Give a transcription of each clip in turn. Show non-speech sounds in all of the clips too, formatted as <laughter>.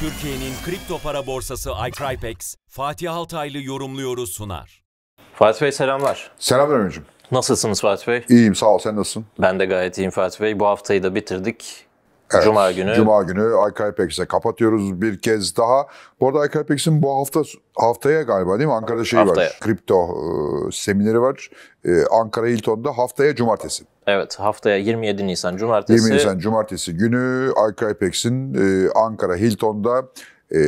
Türkiye'nin kripto para borsası iCrypex, Fatih Altaylı yorumluyoruz sunar. Fatih Bey selamlar. Selamlar Ömürcüğüm. Nasılsınız Fatih Bey? İyiyim sağ ol sen nasılsın? Ben de gayet iyiyim Fatih Bey. Bu haftayı da bitirdik. Evet, Cuma günü. Cuma günü iCrypex'e kapatıyoruz bir kez daha. Bu arada iCrypex'in bu hafta haftaya galiba değil mi? Ankara'da şey haftaya. var. Kripto e, semineri var. E, Ankara Hilton'da haftaya cumartesi. Evet haftaya 27 Nisan Cumartesi. 20 Nisan Cumartesi günü Arkaipex'in e, Ankara Hilton'da e,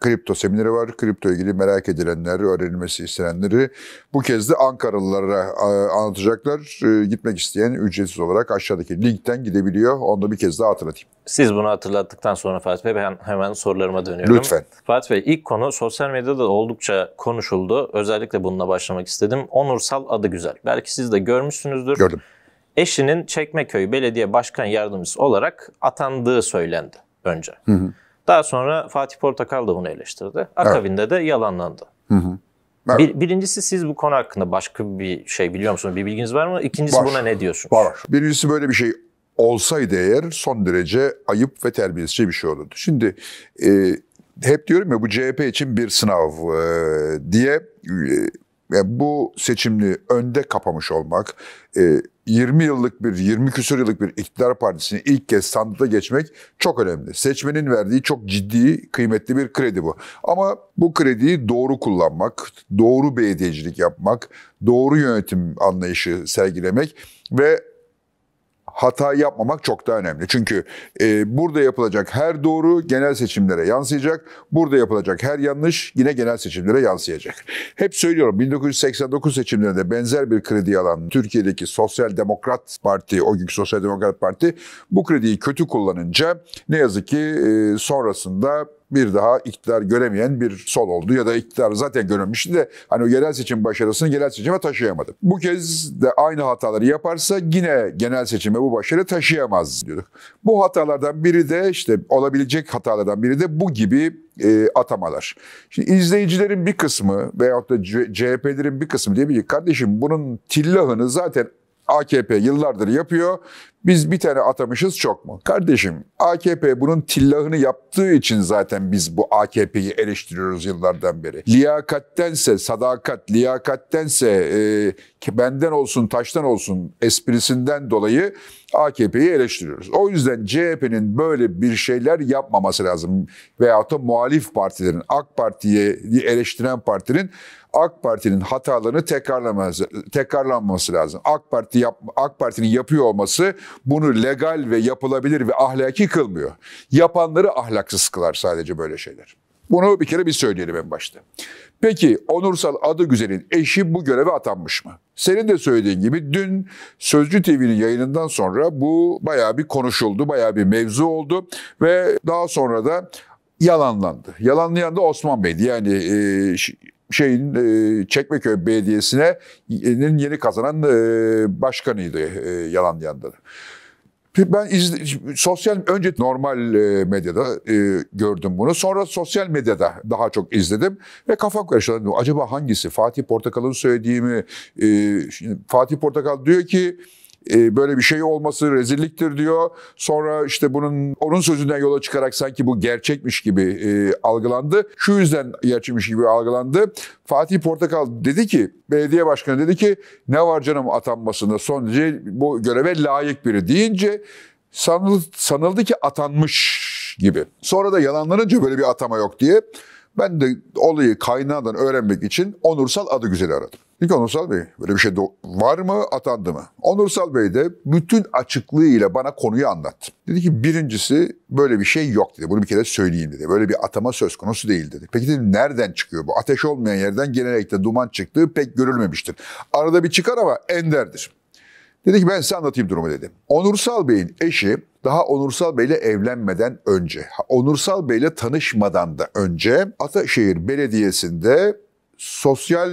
kripto semineri var. Kripto ilgili merak edilenleri, öğrenilmesi istenenleri bu kez de Ankaralılara anlatacaklar. E, gitmek isteyen ücretsiz olarak aşağıdaki linkten gidebiliyor. Onu da bir kez daha hatırlatayım. Siz bunu hatırlattıktan sonra Fatih Bey ben hemen sorularıma dönüyorum. Lütfen. Fatih Bey ilk konu sosyal medyada oldukça konuşuldu. Özellikle bununla başlamak istedim. Onursal adı güzel. Belki siz de görmüşsünüzdür. Gördüm eşinin Çekmeköy Belediye Başkan Yardımcısı olarak atandığı söylendi önce. Hı hı. Daha sonra Fatih Portakal da bunu eleştirdi. Akabinde de yalanlandı. Hı hı. Evet. Bir, birincisi siz bu konu hakkında başka bir şey biliyor musunuz? Bir bilginiz var mı? İkincisi Var. buna ne diyorsunuz? Var. Birincisi böyle bir şey olsaydı eğer son derece ayıp ve terbiyesizce bir şey olurdu. Şimdi e, hep diyorum ya bu CHP için bir sınav e, diye e, yani bu seçimli önde kapamış olmak, e, 20 yıllık bir, 20 küsur yıllık bir iktidar partisini ilk kez sandıkta geçmek çok önemli. Seçmenin verdiği çok ciddi, kıymetli bir kredi bu. Ama bu krediyi doğru kullanmak, doğru belediyecilik yapmak, doğru yönetim anlayışı sergilemek ve hata yapmamak çok da önemli. Çünkü e, burada yapılacak her doğru genel seçimlere yansıyacak. Burada yapılacak her yanlış yine genel seçimlere yansıyacak. Hep söylüyorum 1989 seçimlerinde benzer bir kredi alan Türkiye'deki Sosyal Demokrat Parti, o günkü Sosyal Demokrat Parti bu krediyi kötü kullanınca ne yazık ki e, sonrasında bir daha iktidar göremeyen bir sol oldu ya da iktidar zaten görememişti de hani o yerel seçim başarısını genel seçime taşıyamadı. Bu kez de aynı hataları yaparsa yine genel seçime bu başarı taşıyamaz diyorduk. Bu hatalardan biri de işte olabilecek hatalardan biri de bu gibi e, atamalar. Şimdi izleyicilerin bir kısmı veyahut da CHP'lerin bir kısmı diyebilecek kardeşim bunun tillahını zaten AKP yıllardır yapıyor. Biz bir tane atamışız çok mu? Kardeşim AKP bunun tillahını yaptığı için zaten biz bu AKP'yi eleştiriyoruz yıllardan beri. Liyakattense sadakat, liyakattense e, benden olsun taştan olsun esprisinden dolayı AKP'yi eleştiriyoruz. O yüzden CHP'nin böyle bir şeyler yapmaması lazım. Veyahut da muhalif partilerin, AK Parti'yi eleştiren partinin AK Parti'nin hatalarını tekrarlaması, tekrarlanması lazım. AK Parti yap, AK Parti'nin yapıyor olması bunu legal ve yapılabilir ve ahlaki kılmıyor. Yapanları ahlaksız kılar sadece böyle şeyler. Bunu bir kere bir söyleyelim en başta. Peki Onursal Adı Adıgüzel'in eşi bu göreve atanmış mı? Senin de söylediğin gibi dün Sözcü TV'nin yayınından sonra bu bayağı bir konuşuldu, bayağı bir mevzu oldu ve daha sonra da yalanlandı. Yalanlayan da Osman Bey'di. Yani e, şey e, Çekmeköy Belediyesi'nin yeni kazanan e, başkanıydı e, yalan yandır. Ben iz, sosyal önce normal medyada e, gördüm bunu. Sonra sosyal medyada daha çok izledim ve kafam karıştı. Acaba hangisi? Fatih Portakal'ın söylediği mi? E, şimdi Fatih Portakal diyor ki e, böyle bir şey olması rezilliktir diyor. Sonra işte bunun onun sözünden yola çıkarak sanki bu gerçekmiş gibi e, algılandı. Şu yüzden gerçekmiş gibi algılandı. Fatih Portakal dedi ki, belediye başkanı dedi ki ne var canım atanmasında son derece bu göreve layık biri deyince sanıldı, sanıldı ki atanmış gibi. Sonra da yalanlanınca böyle bir atama yok diye ben de olayı kaynağından öğrenmek için Onursal Adıgüzel'i aradım. İlk Onursal Bey böyle bir şey var mı atandı mı? Onursal Bey de bütün açıklığıyla bana konuyu anlattı. Dedi ki birincisi böyle bir şey yok dedi. Bunu bir kere söyleyeyim dedi. Böyle bir atama söz konusu değil dedi. Peki dedim nereden çıkıyor bu? Ateş olmayan yerden gelerek duman çıktığı pek görülmemiştir. Arada bir çıkar ama enderdir. Dedi ki ben size anlatayım durumu dedi. Onursal Bey'in eşi daha Onursal Bey'le evlenmeden önce, Onursal Bey'le tanışmadan da önce Ataşehir Belediyesi'nde sosyal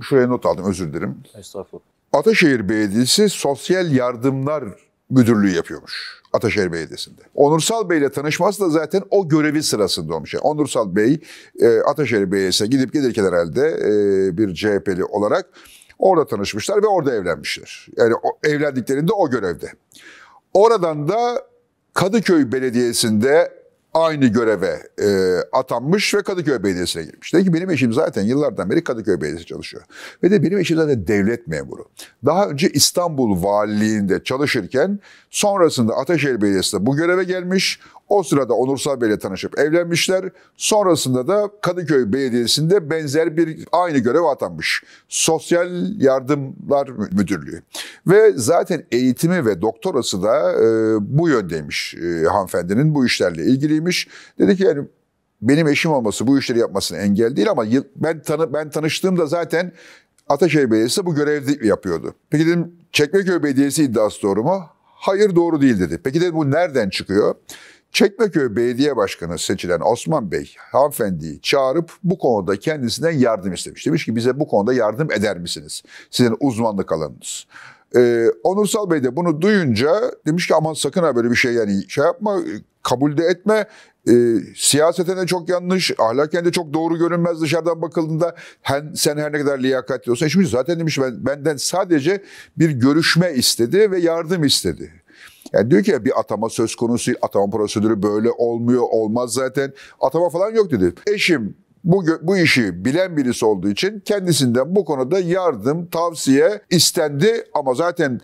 Şuraya not aldım özür dilerim. Estağfurullah. Ataşehir Belediyesi Sosyal Yardımlar Müdürlüğü yapıyormuş Ataşehir Belediyesi'nde. Onursal Bey ile tanışması da zaten o görevi sırasında olmuş. Yani Onursal Bey e, Ataşehir Belediyesi'ne gidip gelirken herhalde e, bir CHP'li olarak orada tanışmışlar ve orada evlenmişler. Yani evlendiklerinde o görevde. Oradan da Kadıköy Belediyesi'nde aynı göreve e, atanmış ve Kadıköy Belediyesi'ne girmiş. Dedi ki benim eşim zaten yıllardan beri Kadıköy Belediyesi çalışıyor. Ve de benim eşim zaten devlet memuru. Daha önce İstanbul Valiliğinde çalışırken sonrasında Ataşehir Belediyesi'nde bu göreve gelmiş. O sırada Onursal Bey ile tanışıp evlenmişler. Sonrasında da Kadıköy Belediyesi'nde benzer bir aynı görev atanmış. Sosyal Yardımlar Müdürlüğü. Ve zaten eğitimi ve doktorası da e, bu yöndeymiş e, hanımefendinin. Bu işlerle ilgiliymiş. Dedi ki yani benim eşim olması bu işleri yapmasına engel değil ama ben tanı ben tanıştığımda zaten Ataşehir Belediyesi bu görevi yapıyordu. Peki dedim Çekmeköy Belediyesi iddiası doğru mu? Hayır doğru değil dedi. Peki dedim bu nereden çıkıyor? Çekmeköy Belediye Başkanı seçilen Osman Bey hanımefendiyi çağırıp bu konuda kendisinden yardım istemiş. Demiş ki bize bu konuda yardım eder misiniz? Sizin uzmanlık alanınız. Ee, Onursal Bey de bunu duyunca demiş ki aman sakın ha böyle bir şey yani şey yapma kabul de etme. E, ee, siyaseten de çok yanlış, ahlaken de çok doğru görünmez dışarıdan bakıldığında hen, sen her ne kadar liyakatli olsan. Şimdi zaten demiş ben, benden sadece bir görüşme istedi ve yardım istedi. Yani diyor ki bir atama söz konusu atama prosedürü böyle olmuyor, olmaz zaten. Atama falan yok dedi. Eşim bu, bu işi bilen birisi olduğu için kendisinden bu konuda yardım, tavsiye istendi ama zaten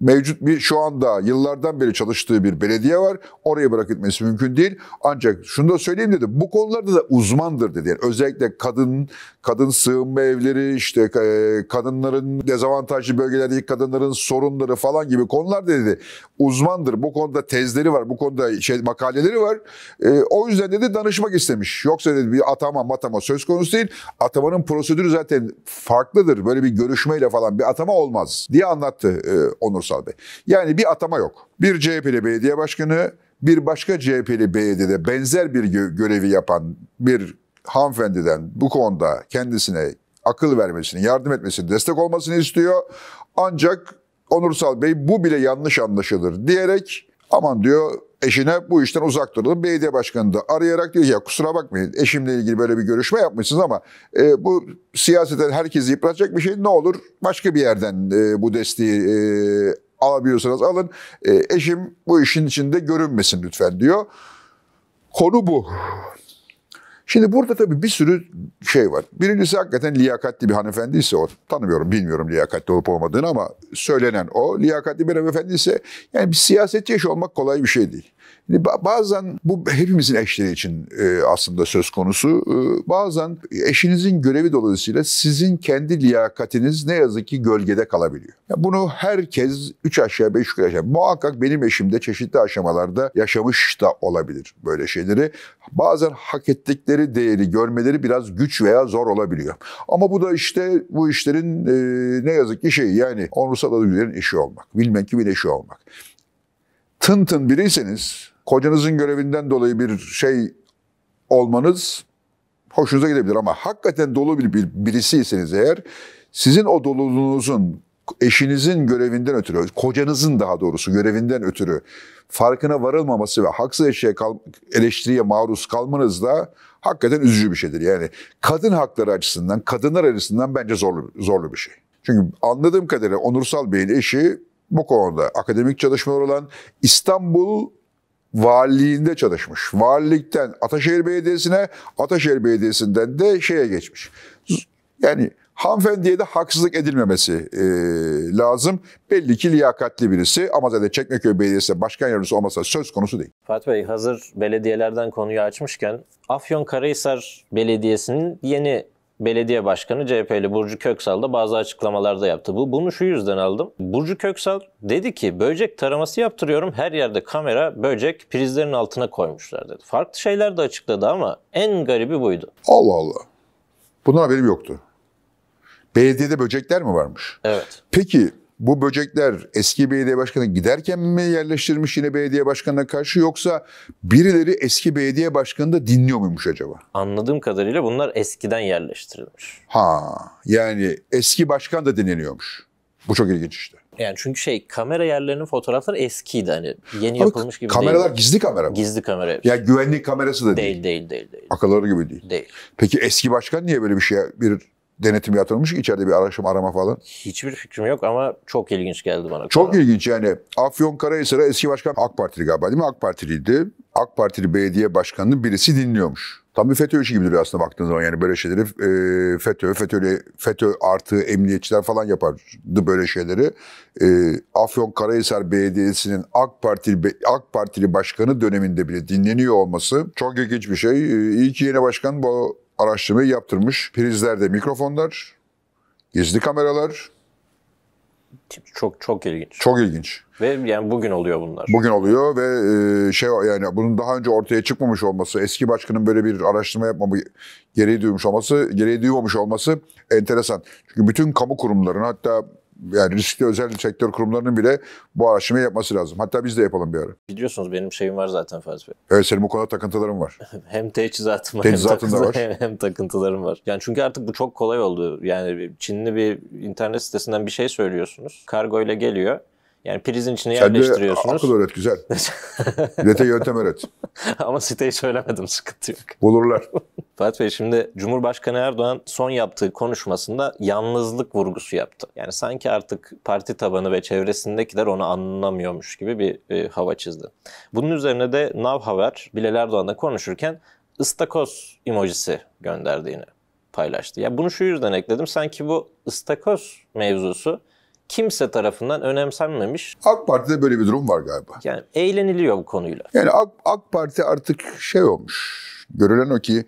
mevcut bir şu anda yıllardan beri çalıştığı bir belediye var. Orayı bırak etmesi mümkün değil. Ancak şunu da söyleyeyim dedi. Bu konularda da uzmandır dedi. Yani özellikle kadın kadın sığınma evleri işte e, kadınların dezavantajlı bölgelerdeki kadınların sorunları falan gibi konular dedi. Uzmandır. Bu konuda tezleri var. Bu konuda şey makaleleri var. E, o yüzden dedi danışmak istemiş. Yoksa dedi bir atama matama söz konusu değil. Atamanın prosedürü zaten farklıdır. Böyle bir görüşmeyle falan bir atama olmaz diye anlattı e, Onur Ulusal Bey. Yani bir atama yok. Bir CHP'li belediye başkanı, bir başka CHP'li belediyede benzer bir gö- görevi yapan bir hanımefendiden bu konuda kendisine akıl vermesini, yardım etmesini, destek olmasını istiyor. Ancak Onursal Bey bu bile yanlış anlaşılır diyerek aman diyor eşine bu işten uzak duralım. Belediye başkanı da arayarak diyor ya kusura bakmayın eşimle ilgili böyle bir görüşme yapmışsınız ama e, bu siyaseten herkesi yıpratacak bir şey. Ne olur başka bir yerden e, bu desteği e, alabiliyorsanız alın. E, eşim bu işin içinde görünmesin lütfen diyor. Konu bu. Şimdi burada tabii bir sürü şey var. Birincisi hakikaten liyakatli bir hanımefendi ise o. Tanımıyorum, bilmiyorum liyakatli olup olmadığını ama söylenen o. Liyakatli bir hanımefendi ise yani bir siyasetçi eş olmak kolay bir şey değil bazen bu hepimizin eşleri için e, aslında söz konusu. E, bazen eşinizin görevi dolayısıyla sizin kendi liyakatiniz ne yazık ki gölgede kalabiliyor. Bunu herkes üç aşağı beş yukarı aşağı. Muhakkak benim eşim de çeşitli aşamalarda yaşamış da olabilir böyle şeyleri. Bazen hak ettikleri değeri görmeleri biraz güç veya zor olabiliyor. Ama bu da işte bu işlerin e, ne yazık ki şeyi yani onursal adamların işi olmak. Bilmek gibi işi olmak. Tın tın biriyseniz kocanızın görevinden dolayı bir şey olmanız hoşunuza gidebilir ama hakikaten dolu bir, bir birisiyseniz eğer sizin o doluluğunuzun eşinizin görevinden ötürü, kocanızın daha doğrusu görevinden ötürü farkına varılmaması ve haksız eşeğe kal- eleştiriye maruz kalmanız da hakikaten üzücü bir şeydir. Yani kadın hakları açısından, kadınlar açısından bence zorlu, zorlu bir şey. Çünkü anladığım kadarıyla Onursal Bey'in eşi bu konuda akademik çalışmalar olan İstanbul valiliğinde çalışmış. Valilikten Ataşehir Belediyesi'ne, Ataşehir Belediyesi'nden de şeye geçmiş. Yani hanımefendiye de haksızlık edilmemesi e, lazım. Belli ki liyakatli birisi ama zaten Çekmeköy Belediyesi başkan yardımcısı olmasa söz konusu değil. Fatih Bey hazır belediyelerden konuyu açmışken Afyon Afyonkarahisar Belediyesi'nin yeni belediye başkanı CHP'li Burcu Köksal da bazı açıklamalarda yaptı. Bu bunu şu yüzden aldım. Burcu Köksal dedi ki böcek taraması yaptırıyorum. Her yerde kamera böcek prizlerin altına koymuşlar dedi. Farklı şeyler de açıkladı ama en garibi buydu. Allah Allah. Bunun haberim yoktu. Belediyede böcekler mi varmış? Evet. Peki bu böcekler eski belediye başkanı giderken mi yerleştirmiş yine belediye başkanına karşı yoksa birileri eski belediye başkanını da dinliyor muymuş acaba? Anladığım kadarıyla bunlar eskiden yerleştirilmiş. Ha yani eski başkan da dinleniyormuş. Bu çok ilginç işte. Yani çünkü şey kamera yerlerinin fotoğrafları eskiydi hani yeni Abi, yapılmış gibi kameralar değil. gizli kamera mı? Gizli kamera. Ya yani güvenlik kamerası da değil. Değil değil değil. değil. Akılları gibi değil. Değil. Peki eski başkan niye böyle bir şey bir denetim yatırılmış ki içeride bir araştırma arama falan. Hiçbir fikrim yok ama çok ilginç geldi bana. Çok kadar. ilginç yani. Afyon Karahisar'a eski başkan AK Partili galiba değil mi? AK Partiliydi. AK Partili belediye başkanının birisi dinliyormuş. Tam bir FETÖ işi gibi duruyor aslında baktığınız zaman yani böyle şeyleri e, FETÖ, FETÖ'lü, FETÖ artı emniyetçiler falan yapardı böyle şeyleri. E, Afyon Karahisar Belediyesi'nin AK Partili, AK Partili başkanı döneminde bile dinleniyor olması çok ilginç bir şey. E, iyi ki yeni başkan bu araştırmayı yaptırmış. Prizlerde mikrofonlar, gizli kameralar. Çok çok ilginç. Çok ilginç. Ve yani bugün oluyor bunlar. Bugün oluyor ve e, şey yani bunun daha önce ortaya çıkmamış olması, eski başkanın böyle bir araştırma yapmamı gereği duymuş olması, gereği duymamış olması enteresan. Çünkü bütün kamu kurumlarının hatta yani riskli özel sektör kurumlarının bile bu araştırmayı yapması lazım. Hatta biz de yapalım bir ara. Biliyorsunuz benim şeyim var zaten Fatih Bey. Evet senin bu konuda takıntıların var. <laughs> hem teçhizatım var, teçhizatın hem, takıntı, var. <laughs> hem takıntılarım var. Yani çünkü artık bu çok kolay oldu. Yani Çinli bir internet sitesinden bir şey söylüyorsunuz. Kargo ile geliyor. Yani prizin içine Sen yerleştiriyorsunuz. Sen akıl öğret güzel. Millete <laughs> yöntem öğret. Ama siteyi söylemedim sıkıntı yok. Bulurlar. Fatih Bey şimdi Cumhurbaşkanı Erdoğan son yaptığı konuşmasında yalnızlık vurgusu yaptı. Yani sanki artık parti tabanı ve çevresindekiler onu anlamıyormuş gibi bir e, hava çizdi. Bunun üzerine de Nav Haber Bilal Erdoğan'la konuşurken ıstakoz emojisi gönderdiğini paylaştı. Ya bunu şu yüzden ekledim. Sanki bu ıstakoz mevzusu kimse tarafından önemsenmemiş. AK Parti'de böyle bir durum var galiba. Yani eğleniliyor bu konuyla. Yani AK, AK Parti artık şey olmuş. Görülen o ki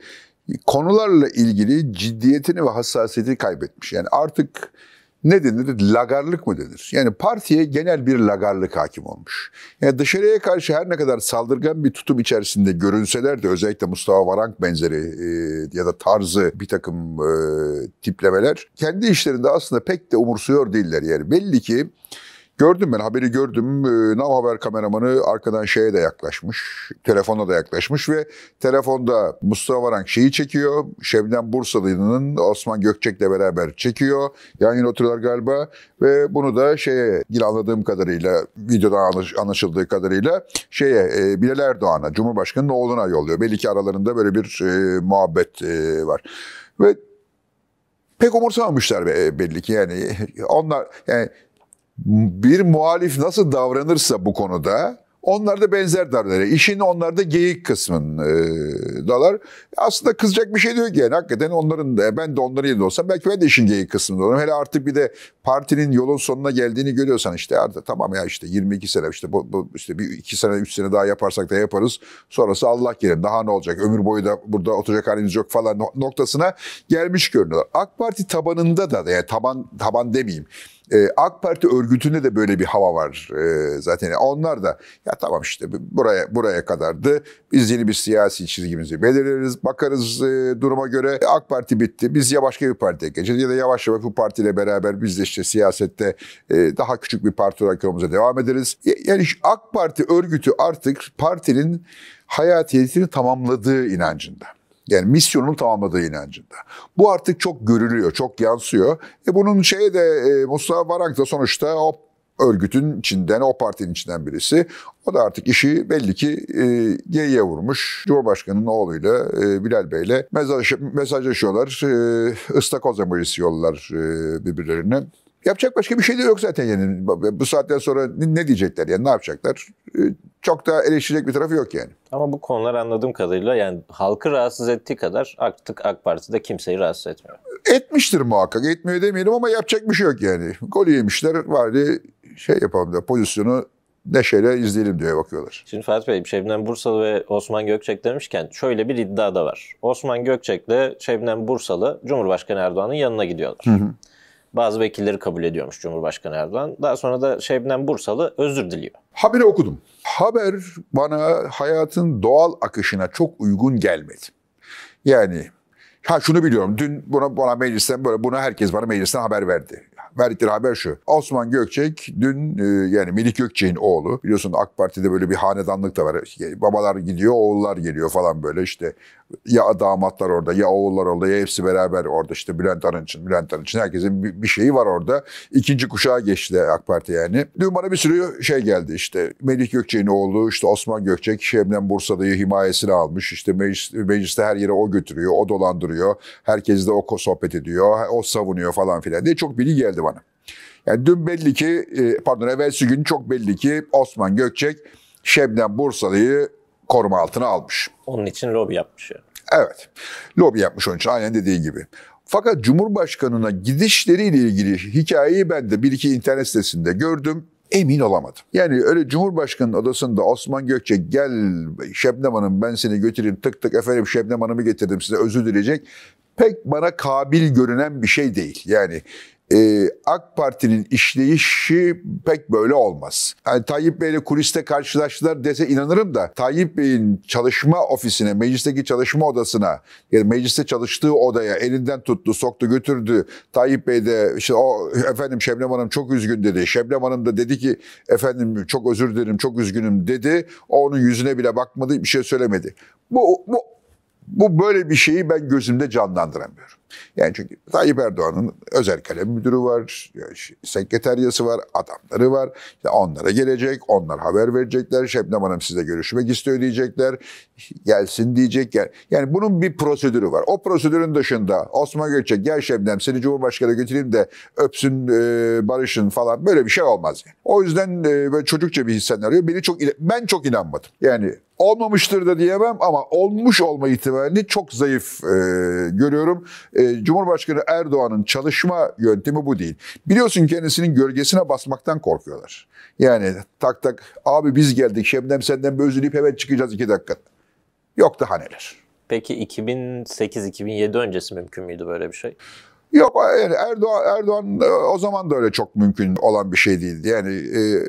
konularla ilgili ciddiyetini ve hassasiyetini kaybetmiş. Yani artık ne denir? Lagarlık mı denir? Yani partiye genel bir lagarlık hakim olmuş. Yani dışarıya karşı her ne kadar saldırgan bir tutum içerisinde görünseler de özellikle Mustafa Varank benzeri e, ya da tarzı bir takım e, tiplemeler kendi işlerinde aslında pek de umursuyor değiller. Yani belli ki Gördüm ben haberi gördüm. Ee, Nav Haber kameramanı arkadan şeye de yaklaşmış. Telefona da yaklaşmış ve telefonda Mustafa Varank şeyi çekiyor. Şebnem Bursalı'nın Osman Gökçek'le beraber çekiyor. Yan yana oturuyorlar galiba ve bunu da şeye anladığım kadarıyla videodan anlaşıldığı kadarıyla şeye e, Bilal Erdoğan'a Cumhurbaşkanı'nın oğluna yolluyor. Belli ki aralarında böyle bir e, muhabbet e, var. Ve pek umursamamışlar e, belli ki yani <laughs> onlar yani bir muhalif nasıl davranırsa bu konuda onlar da benzer davranıyor. İşin onlar da geyik kısmındalar. Aslında kızacak bir şey diyor ki yani hakikaten onların da ben de onların yerinde olsam belki ben de işin geyik kısmında olurum. Hele artık bir de partinin yolun sonuna geldiğini görüyorsan işte artık tamam ya işte 22 sene işte bu, bu işte bir iki sene üç sene daha yaparsak da yaparız. Sonrası Allah kerim daha ne olacak ömür boyu da burada oturacak halimiz yok falan noktasına gelmiş görünüyorlar. AK Parti tabanında da yani taban taban demeyeyim e, AK Parti örgütünde de böyle bir hava var e, zaten. Onlar da ya tamam işte buraya buraya kadardı. Biz yeni bir siyasi çizgimizi belirleriz, bakarız e, duruma göre. E, AK Parti bitti. Biz ya başka bir partiye geçeceğiz ya da yavaş yavaş bu partiyle beraber biz de işte siyasette e, daha küçük bir parti olarak yolumuza devam ederiz. Yani AK Parti örgütü artık partinin hayatiyetini tamamladığı inancında. Yani misyonunu tamamladığı inancında. Bu artık çok görülüyor, çok yansıyor. E bunun şeyi de e, Mustafa Varank da sonuçta o örgütün içinden, o partinin içinden birisi. O da artık işi belli ki e, geyiğe vurmuş. Cumhurbaşkanı'nın oğluyla e, Bilal Bey'le mesaj, mesajlaşıyorlar. E, ıstakoz emojisi yollar e, birbirlerine. Yapacak başka bir şey de yok zaten yani. Bu saatten sonra ne diyecekler yani ne yapacaklar? Ee, çok da eleştirecek bir tarafı yok yani. Ama bu konular anladığım kadarıyla yani halkı rahatsız ettiği kadar artık AK Parti de kimseyi rahatsız etmiyor. Etmiştir muhakkak. Etmiyor demeyelim ama yapacak bir şey yok yani. Gol yemişler var diye şey yapalım da pozisyonu neşeyle izleyelim diye bakıyorlar. Şimdi Fatih Bey, Şebnem Bursalı ve Osman Gökçek demişken şöyle bir iddia da var. Osman Gökçek ile Şebnem Bursalı Cumhurbaşkanı Erdoğan'ın yanına gidiyorlar. Hı hı bazı vekilleri kabul ediyormuş Cumhurbaşkanı Erdoğan. Daha sonra da Şebnem Bursalı özür diliyor. Haberi okudum. Haber bana hayatın doğal akışına çok uygun gelmedi. Yani ha şunu biliyorum. Dün buna, bana meclisten böyle buna herkes bana meclisten haber verdi verdikleri haber şu. Osman Gökçek dün e, yani Melih Gökçek'in oğlu biliyorsun AK Parti'de böyle bir hanedanlık da var. Babalar gidiyor oğullar geliyor falan böyle işte ya damatlar orada ya oğullar orada ya hepsi beraber orada işte Bülent Arınç'ın Bülent Arınç'ın herkesin bir şeyi var orada. İkinci kuşağa geçti AK Parti yani. Dün bana bir sürü şey geldi işte Melih Gökçek'in oğlu işte Osman Gökçek Şebnem Bursa'dayı himayesine almış. İşte meclis, mecliste her yere o götürüyor o dolandırıyor. Herkes de o sohbet ediyor o savunuyor falan filan diye çok bilgi geldi geldi bana. Yani dün belli ki e, pardon evvelsi gün çok belli ki Osman Gökçek Şebnem Bursalı'yı koruma altına almış. Onun için lobi yapmış yani. Evet. Lobi yapmış onun için aynen dediği gibi. Fakat Cumhurbaşkanı'na gidişleriyle ilgili hikayeyi ben de bir iki internet sitesinde gördüm. Emin olamadım. Yani öyle Cumhurbaşkanı'nın odasında Osman Gökçek gel Şebnem Hanım ben seni götüreyim tık tık efendim Şebnem Hanım'ı getirdim size özür dileyecek. Pek bana kabil görünen bir şey değil. Yani e, AK Parti'nin işleyişi pek böyle olmaz. Yani Tayyip Bey ile kuliste karşılaştılar dese inanırım da Tayyip Bey'in çalışma ofisine, meclisteki çalışma odasına yani mecliste çalıştığı odaya elinden tuttu, soktu, götürdü. Tayyip Bey de işte o efendim Şebnem Hanım çok üzgün dedi. Şebnem Hanım da dedi ki efendim çok özür dilerim, çok üzgünüm dedi. O onun yüzüne bile bakmadı, bir şey söylemedi. Bu, bu bu böyle bir şeyi ben gözümde canlandıramıyorum. Yani çünkü Tayyip Erdoğan'ın özel kalem müdürü var, sekreteryası var, adamları var. İşte onlara gelecek, onlar haber verecekler. Şebnem Hanım size görüşmek istiyor diyecekler. Gelsin diyecek. Yani bunun bir prosedürü var. O prosedürün dışında Osman Gökçek gel Şebnem seni Cumhurbaşkanı götüreyim de öpsün, e, barışın falan böyle bir şey olmaz. Yani. O yüzden e, böyle çocukça bir senaryo beni çok ben çok inanmadım. Yani Olmamıştır da diyemem ama olmuş olma ihtimalini çok zayıf e, görüyorum. E, Cumhurbaşkanı Erdoğan'ın çalışma yöntemi bu değil. Biliyorsun kendisinin gölgesine basmaktan korkuyorlar. Yani tak tak abi biz geldik Şebnem senden bir özür hemen çıkacağız iki dakika. Yok daha neler. Peki 2008-2007 öncesi mümkün müydü böyle bir şey? Yok yani Erdoğan, Erdoğan e, o zaman da öyle çok mümkün olan bir şey değildi. Yani e,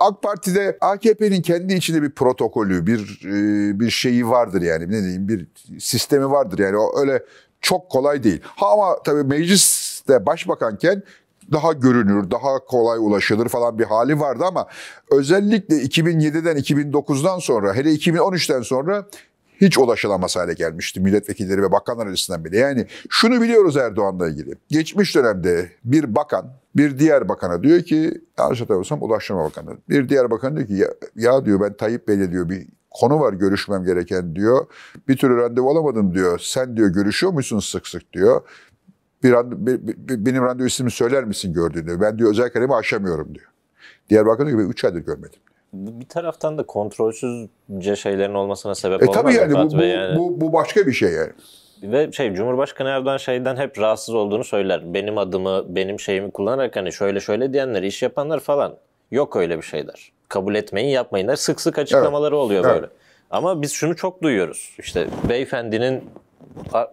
AK Parti'de AKP'nin kendi içinde bir protokolü, bir e, bir şeyi vardır yani ne diyeyim bir sistemi vardır. Yani o öyle çok kolay değil. Ha ama tabii mecliste başbakanken daha görünür, daha kolay ulaşılır falan bir hali vardı ama özellikle 2007'den 2009'dan sonra hele 2013'ten sonra hiç ulaşılamaz hale gelmişti milletvekilleri ve bakanlar arasından bile. Yani şunu biliyoruz Erdoğan'la ilgili. Geçmiş dönemde bir bakan bir diğer bakana diyor ki yanlış hatırlamıyorsam Ulaştırma Bakanı. Bir diğer bakan diyor ki ya, ya diyor ben Tayyip Bey'le diyor bir konu var görüşmem gereken diyor. Bir türlü randevu alamadım diyor. Sen diyor görüşüyor musun sık sık diyor. Bir, randev, bir, bir, benim randevu ismimi söyler misin gördüğünü? Ben diyor özel kalemi aşamıyorum diyor. Diğer bakan diyor ki ben 3 aydır görmedim bu bir taraftan da kontrolsüzce şeylerin olmasına sebep e, olmaz. Tabii yani bu, bu, yani bu, bu başka bir şey yani. Ve şey Cumhurbaşkanı Erdoğan şeyden hep rahatsız olduğunu söyler. Benim adımı, benim şeyimi kullanarak hani şöyle şöyle diyenler, iş yapanlar falan. Yok öyle bir şeyler. Kabul etmeyin, yapmayınlar. Sık sık açıklamaları evet. oluyor evet. böyle. Ama biz şunu çok duyuyoruz. İşte beyefendinin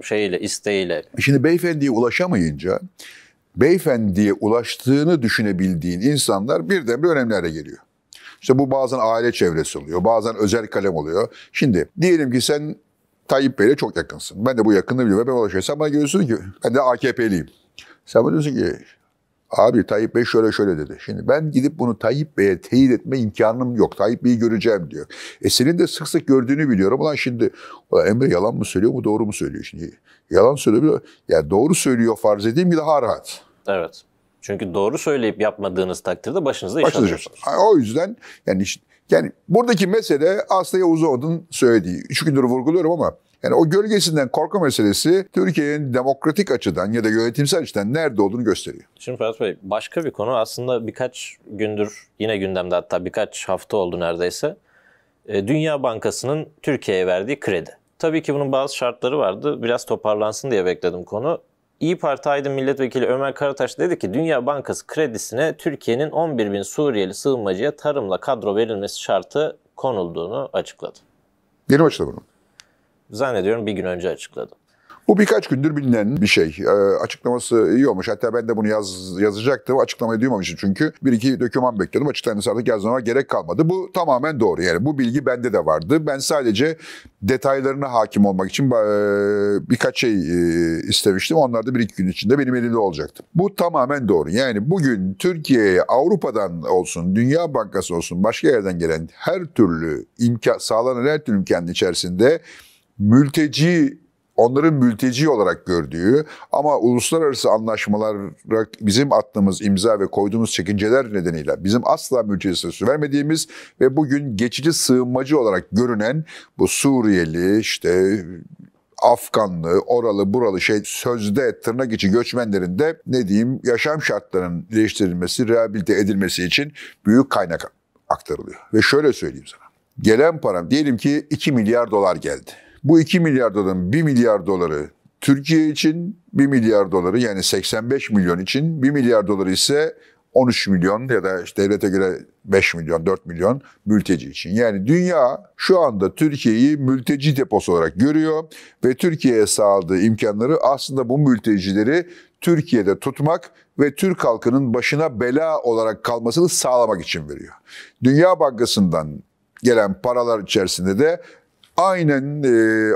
şeyiyle, isteğiyle. Şimdi beyefendiye ulaşamayınca beyefendiye ulaştığını düşünebildiğin insanlar birdenbire önemli hale geliyor. İşte bu bazen aile çevresi oluyor, bazen özel kalem oluyor. Şimdi diyelim ki sen Tayyip Bey'le çok yakınsın. Ben de bu yakınlığı biliyorum. Ben ulaşıyorum. Sen bana görüyorsun ki ben de AKP'liyim. Sen bana diyorsun ki abi Tayyip Bey şöyle şöyle dedi. Şimdi ben gidip bunu Tayyip Bey'e teyit etme imkanım yok. Tayyip Bey'i göreceğim diyor. E senin de sık sık gördüğünü biliyorum. Ulan şimdi ulan Emre yalan mı söylüyor bu doğru mu söylüyor? Şimdi yalan söylüyor. Yani doğru söylüyor farz edeyim ki daha rahat. Evet. Çünkü doğru söyleyip yapmadığınız takdirde başınıza iş alıyorsunuz. O yüzden yani işte, yani buradaki mesele aslında Yavuz Oğuz'un söylediği. Üç gündür vurguluyorum ama yani o gölgesinden korku meselesi Türkiye'nin demokratik açıdan ya da yönetimsel açıdan nerede olduğunu gösteriyor. Şimdi Fırat Bey başka bir konu aslında birkaç gündür yine gündemde hatta birkaç hafta oldu neredeyse. E, Dünya Bankası'nın Türkiye'ye verdiği kredi. Tabii ki bunun bazı şartları vardı. Biraz toparlansın diye bekledim konu. İyi Parti Aydın Milletvekili Ömer Karataş dedi ki Dünya Bankası kredisine Türkiye'nin 11 bin Suriyeli sığınmacıya tarımla kadro verilmesi şartı konulduğunu açıkladı. Yeni açıkladı bunu. Zannediyorum bir gün önce açıkladı. Bu birkaç gündür bilinen bir şey. E, açıklaması iyi olmuş. Hatta ben de bunu yaz, yazacaktım. Açıklamayı duymamıştım çünkü. Bir iki döküman bekliyordum. Açıklaması artık yazmama gerek kalmadı. Bu tamamen doğru. Yani bu bilgi bende de vardı. Ben sadece detaylarına hakim olmak için e, birkaç şey e, istemiştim. Onlar da bir iki gün içinde benim elimde olacaktı. Bu tamamen doğru. Yani bugün Türkiye'ye Avrupa'dan olsun, Dünya Bankası olsun, başka yerden gelen her türlü imkan, sağlanan her türlü imkanın içerisinde mülteci onların mülteci olarak gördüğü ama uluslararası anlaşmalara bizim attığımız imza ve koyduğumuz çekinceler nedeniyle bizim asla mülteci statüsü vermediğimiz ve bugün geçici sığınmacı olarak görünen bu Suriyeli işte Afganlı, oralı buralı şey sözde tırnak içi göçmenlerin de ne diyeyim yaşam şartlarının değiştirilmesi, rehabilite edilmesi için büyük kaynak aktarılıyor. Ve şöyle söyleyeyim sana. Gelen param diyelim ki 2 milyar dolar geldi. Bu 2 milyar doların 1 milyar doları Türkiye için 1 milyar doları yani 85 milyon için 1 milyar doları ise 13 milyon ya da işte devlete göre 5 milyon, 4 milyon mülteci için. Yani dünya şu anda Türkiye'yi mülteci deposu olarak görüyor ve Türkiye'ye sağladığı imkanları aslında bu mültecileri Türkiye'de tutmak ve Türk halkının başına bela olarak kalmasını sağlamak için veriyor. Dünya Bankası'ndan gelen paralar içerisinde de aynen e,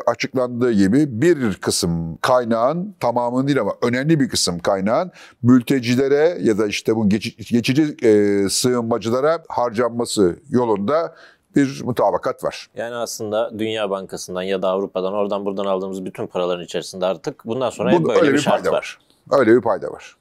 açıklandığı gibi bir kısım kaynağın tamamını değil ama önemli bir kısım kaynağın mültecilere ya da işte bu geçici, geçici e, sığınmacılara harcanması yolunda bir mutabakat var. Yani aslında Dünya Bankası'ndan ya da Avrupa'dan oradan buradan aldığımız bütün paraların içerisinde artık bundan sonra Bu, böyle bir şart var. var. Öyle bir payda var.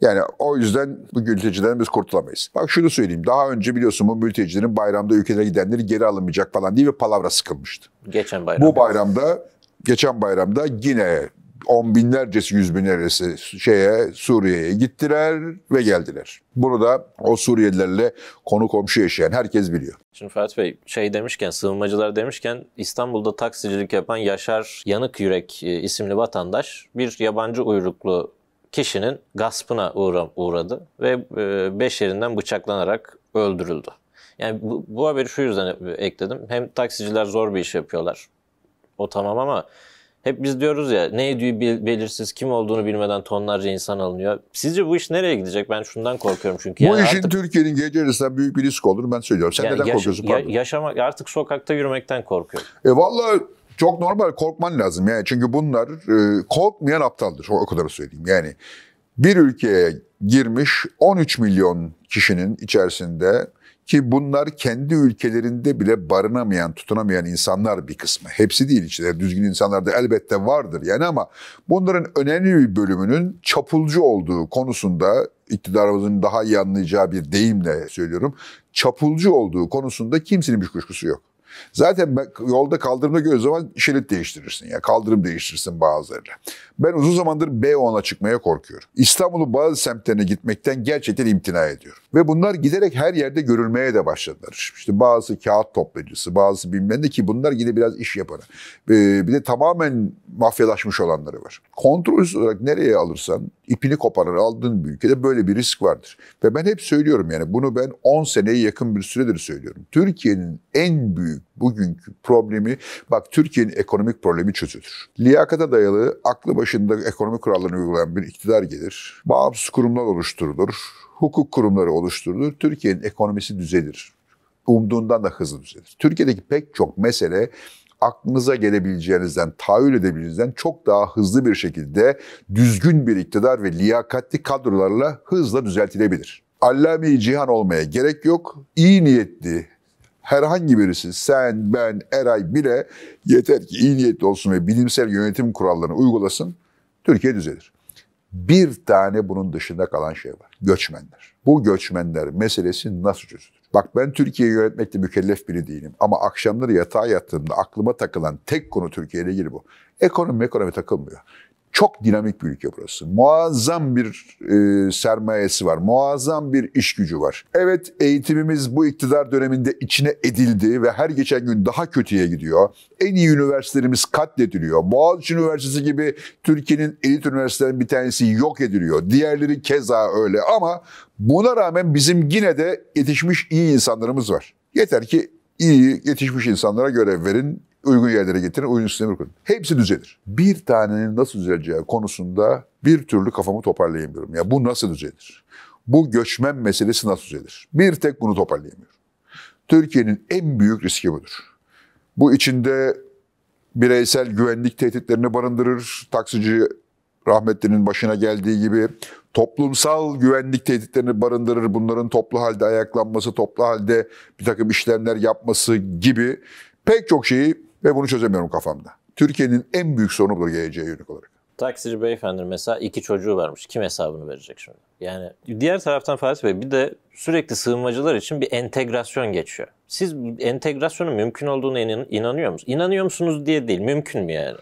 Yani o yüzden bu mültecilerden biz kurtulamayız. Bak şunu söyleyeyim. Daha önce biliyorsun bu mültecilerin bayramda ülkelerine gidenleri geri alınmayacak falan diye bir palavra sıkılmıştı. Geçen bayramda, Bu bayramda, geçen bayramda yine on binlercesi, yüz binlercesi şeye Suriye'ye gittiler ve geldiler. Bunu da o Suriyelilerle konu komşu yaşayan herkes biliyor. Şimdi Ferhat Bey şey demişken, sığınmacılar demişken İstanbul'da taksicilik yapan Yaşar Yanık Yürek e, isimli vatandaş bir yabancı uyruklu kişinin gaspına uğra, uğradı ve e, beş yerinden bıçaklanarak öldürüldü. Yani bu, bu haberi şu yüzden e, ekledim. Hem taksiciler zor bir iş yapıyorlar. O tamam ama hep biz diyoruz ya ne ediyor belirsiz, kim olduğunu bilmeden tonlarca insan alınıyor. Sizce bu iş nereye gidecek? Ben şundan korkuyorum çünkü. Bu yani işin artık, Türkiye'nin gecerisinde büyük bir risk olur ben söylüyorum. Sen yani neden yaş- korkuyorsun? Ya- yaşamak, artık sokakta yürümekten korkuyorum. E vallahi çok normal korkman lazım. Yani çünkü bunlar e, korkmayan aptaldır. O, o kadar söyleyeyim. Yani bir ülkeye girmiş 13 milyon kişinin içerisinde ki bunlar kendi ülkelerinde bile barınamayan, tutunamayan insanlar bir kısmı. Hepsi değil içinde düzgün insanlar da elbette vardır yani ama bunların önemli bir bölümünün çapulcu olduğu konusunda iktidarımızın daha iyi anlayacağı bir deyimle söylüyorum. Çapulcu olduğu konusunda kimsenin bir kuşkusu yok. Zaten ben, yolda kaldırımda gördüğü zaman şerit değiştirirsin ya. Kaldırım değiştirirsin bazılarıyla. Ben uzun zamandır B10'a çıkmaya korkuyorum. İstanbul'un bazı semtlerine gitmekten gerçekten imtina ediyorum. Ve bunlar giderek her yerde görülmeye de başladılar. İşte bazı kağıt toplayıcısı, bazı bilmem ne ki bunlar gide biraz iş yapanı. Ee, bir de tamamen mafyalaşmış olanları var. Kontrolsüz olarak nereye alırsan ipini koparır aldığın bir ülkede böyle bir risk vardır. Ve ben hep söylüyorum yani bunu ben 10 seneye yakın bir süredir söylüyorum. Türkiye'nin en büyük bugünkü problemi, bak Türkiye'nin ekonomik problemi çözülür. Liyakata dayalı, aklı başında ekonomi kurallarını uygulayan bir iktidar gelir. Bağımsız kurumlar oluşturulur, hukuk kurumları oluşturulur. Türkiye'nin ekonomisi düzelir. Umduğundan da hızlı düzelir. Türkiye'deki pek çok mesele aklınıza gelebileceğinizden, tahayyül edebileceğinizden çok daha hızlı bir şekilde düzgün bir iktidar ve liyakatli kadrolarla hızla düzeltilebilir. allame cihan olmaya gerek yok. İyi niyetli, herhangi birisi sen, ben, Eray bile yeter ki iyi niyetli olsun ve bilimsel yönetim kurallarını uygulasın Türkiye düzelir. Bir tane bunun dışında kalan şey var. Göçmenler. Bu göçmenler meselesi nasıl çözülür? Bak ben Türkiye'yi yönetmekte mükellef biri değilim ama akşamları yatağa yattığımda aklıma takılan tek konu Türkiye ile ilgili bu. Ekonomi ekonomi takılmıyor. Çok dinamik bir ülke burası. Muazzam bir e, sermayesi var. Muazzam bir iş gücü var. Evet eğitimimiz bu iktidar döneminde içine edildi ve her geçen gün daha kötüye gidiyor. En iyi üniversitelerimiz katlediliyor. Boğaziçi Üniversitesi gibi Türkiye'nin elit üniversitelerinin bir tanesi yok ediliyor. Diğerleri keza öyle ama buna rağmen bizim yine de yetişmiş iyi insanlarımız var. Yeter ki iyi yetişmiş insanlara görev verin, uygun yerlere getirin, oyun sistemi kurun. Hepsi düzelir. Bir tanenin nasıl düzeleceği konusunda bir türlü kafamı toparlayamıyorum. Ya bu nasıl düzelir? Bu göçmen meselesi nasıl düzelir? Bir tek bunu toparlayamıyorum. Türkiye'nin en büyük riski budur. Bu içinde bireysel güvenlik tehditlerini barındırır. Taksici rahmetlinin başına geldiği gibi toplumsal güvenlik tehditlerini barındırır. Bunların toplu halde ayaklanması, toplu halde bir takım işlemler yapması gibi pek çok şeyi ve bunu çözemiyorum kafamda. Türkiye'nin en büyük sorunu budur geleceğe yönelik olarak. Taksici beyefendi mesela iki çocuğu varmış. Kim hesabını verecek şimdi? Yani diğer taraftan Fatih Bey bir de sürekli sığınmacılar için bir entegrasyon geçiyor. Siz entegrasyonun mümkün olduğuna inan- inanıyor musunuz? İnanıyor musunuz diye değil. Mümkün mü yani?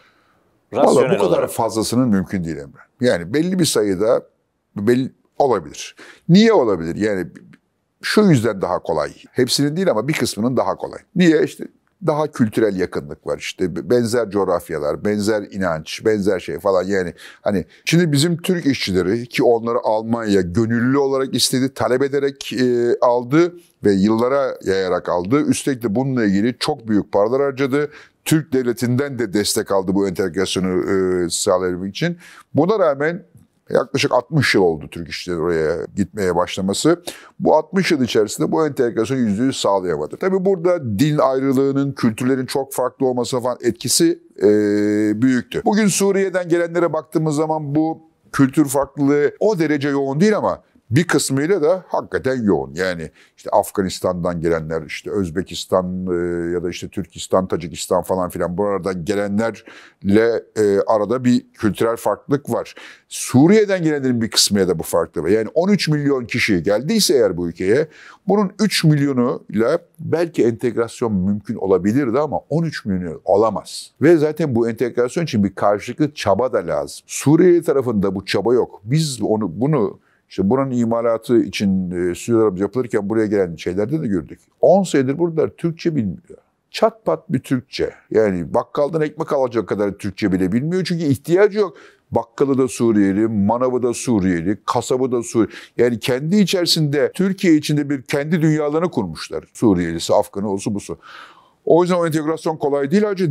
Rasyonel bu kadar olarak. fazlasının mümkün değil Emre. Yani belli bir sayıda belli olabilir. Niye olabilir? Yani şu yüzden daha kolay. Hepsinin değil ama bir kısmının daha kolay. Niye? işte daha kültürel yakınlık var işte benzer coğrafyalar, benzer inanç, benzer şey falan yani hani şimdi bizim Türk işçileri ki onları Almanya gönüllü olarak istedi, talep ederek e, aldı ve yıllara yayarak aldı. Üstelik de bununla ilgili çok büyük paralar harcadı. Türk devletinden de destek aldı bu entegrasyonu e, sağlayabilmek için. Buna rağmen Yaklaşık 60 yıl oldu Türk işleri oraya gitmeye başlaması. Bu 60 yıl içerisinde bu entegrasyonu %100 sağlayamadı. Tabii burada din ayrılığının, kültürlerin çok farklı olması falan etkisi e, büyüktü. Bugün Suriye'den gelenlere baktığımız zaman bu kültür farklılığı o derece yoğun değil ama bir kısmıyla da hakikaten yoğun. Yani işte Afganistan'dan gelenler, işte Özbekistan e, ya da işte Türkistan, Tacikistan falan filan buralardan gelenlerle e, arada bir kültürel farklılık var. Suriye'den gelenlerin bir kısmıyla da bu farklı var. Yani 13 milyon kişi geldiyse eğer bu ülkeye bunun 3 milyonu ile belki entegrasyon mümkün olabilirdi ama 13 milyonu olamaz. Ve zaten bu entegrasyon için bir karşılıklı çaba da lazım. Suriye tarafında bu çaba yok. Biz onu bunu işte buranın imalatı için e, Suudi Arabistan yapılırken buraya gelen şeylerde de gördük. 10 senedir buradalar Türkçe bilmiyor. Çat pat bir Türkçe. Yani bakkaldan ekmek alacak kadar Türkçe bile bilmiyor çünkü ihtiyacı yok. Bakkalı da Suriyeli, manavı da Suriyeli, kasabı da Suriyeli. Yani kendi içerisinde, Türkiye içinde bir kendi dünyalarını kurmuşlar. Suriyelisi, Afganı, olsun busu. O yüzden o entegrasyon kolay değil acı.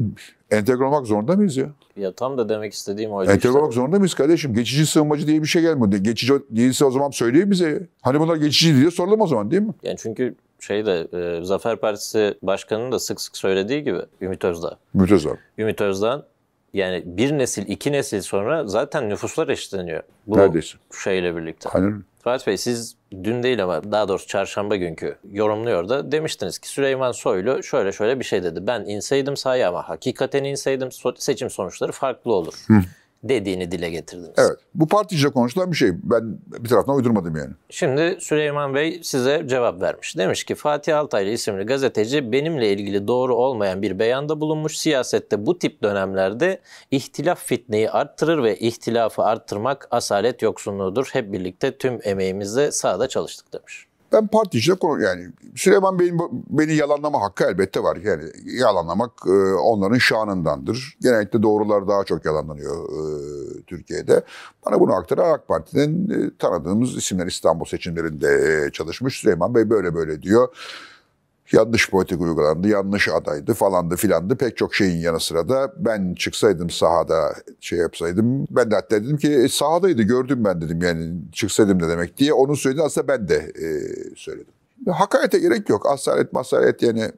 Entegre olmak zorunda mıyız ya? Ya tam da demek istediğim oydu. Entegre olmak zorunda mıyız kardeşim? Geçici sığınmacı diye bir şey gelmiyor. Geçici değilse o zaman söyleyin bize. Hani bunlar geçici diye soralım o zaman değil mi? Yani çünkü şey de e, Zafer Partisi Başkanı'nın da sık sık söylediği gibi Ümit Özdağ. Ümit Özdağ. Ümit Özdağ yani bir nesil, iki nesil sonra zaten nüfuslar eşitleniyor. Bu Neredeyse. şeyle birlikte. Hani? Fatih Bey siz dün değil ama daha doğrusu çarşamba günkü yorumluyor da demiştiniz ki Süleyman Soylu şöyle şöyle bir şey dedi. Ben inseydim sahaya ama hakikaten inseydim seçim sonuçları farklı olur. Hı dediğini dile getirdiniz. Evet. Bu partice konuşulan bir şey. Ben bir taraftan uydurmadım yani. Şimdi Süleyman Bey size cevap vermiş. Demiş ki Fatih Altaylı isimli gazeteci benimle ilgili doğru olmayan bir beyanda bulunmuş. Siyasette bu tip dönemlerde ihtilaf fitneyi arttırır ve ihtilafı arttırmak asalet yoksunluğudur. Hep birlikte tüm emeğimizle sahada çalıştık demiş. Ben parti içinde konu yani Süleyman Bey'in beni yalanlama hakkı elbette var. Yani yalanlamak e, onların şanındandır. Genellikle doğrular daha çok yalanlanıyor e, Türkiye'de. Bana bunu aktaran AK Parti'nin e, tanıdığımız isimler İstanbul seçimlerinde e, çalışmış. Süleyman Bey böyle böyle diyor yanlış politik uygulandı, yanlış adaydı falandı filandı pek çok şeyin yanı sıra da ben çıksaydım sahada şey yapsaydım ben de hatta dedim ki e, sahadaydı gördüm ben dedim yani çıksaydım ne demek diye onun söylediğini aslında ben de e, söyledim. Hakarete gerek yok. Asalet masalet yani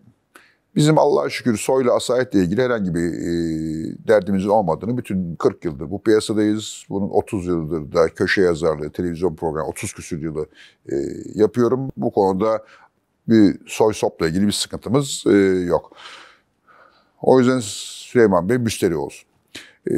Bizim Allah'a şükür soyla asaletle ilgili herhangi bir e, derdimizin olmadığını bütün 40 yıldır bu piyasadayız. Bunun 30 yıldır da köşe yazarlığı, televizyon programı 30 küsür yılı e, yapıyorum. Bu konuda bir soy sopla ilgili bir sıkıntımız e, yok. O yüzden Süleyman Bey müşteri olsun. E,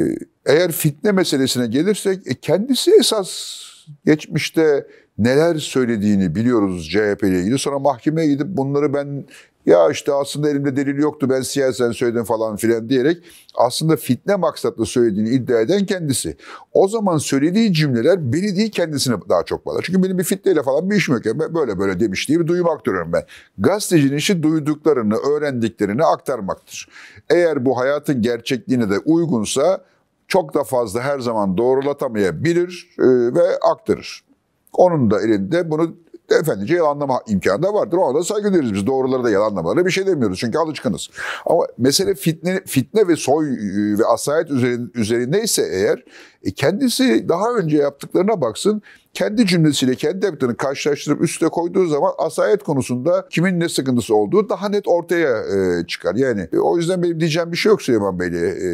eğer fitne meselesine gelirsek e, kendisi esas geçmişte neler söylediğini biliyoruz CHP ile ilgili. Sonra mahkemeye gidip bunları ben ya işte aslında elimde delil yoktu ben siyasen söyledim falan filan diyerek aslında fitne maksatlı söylediğini iddia eden kendisi. O zaman söylediği cümleler beni değil kendisine daha çok bağlar. Çünkü benim bir fitneyle falan bir işim yok. Yani ben böyle böyle demiş diye bir duyum aktarıyorum ben. Gazetecinin işi duyduklarını, öğrendiklerini aktarmaktır. Eğer bu hayatın gerçekliğine de uygunsa çok da fazla her zaman doğrulatamayabilir e, ve aktarır. Onun da elinde bunu efendice yalanlama imkanı da vardır. Ona da saygı duyuyoruz biz. Doğruları da yalanlamaları bir şey demiyoruz. Çünkü alışkınız. Ama mesele fitne, fitne ve soy e, ve asayet üzerindeyse eğer e, kendisi daha önce yaptıklarına baksın. Kendi cümlesiyle kendi yaptığını karşılaştırıp üste koyduğu zaman asayet konusunda kimin ne sıkıntısı olduğu daha net ortaya e, çıkar. Yani e, o yüzden benim diyeceğim bir şey yok Süleyman Bey'le e,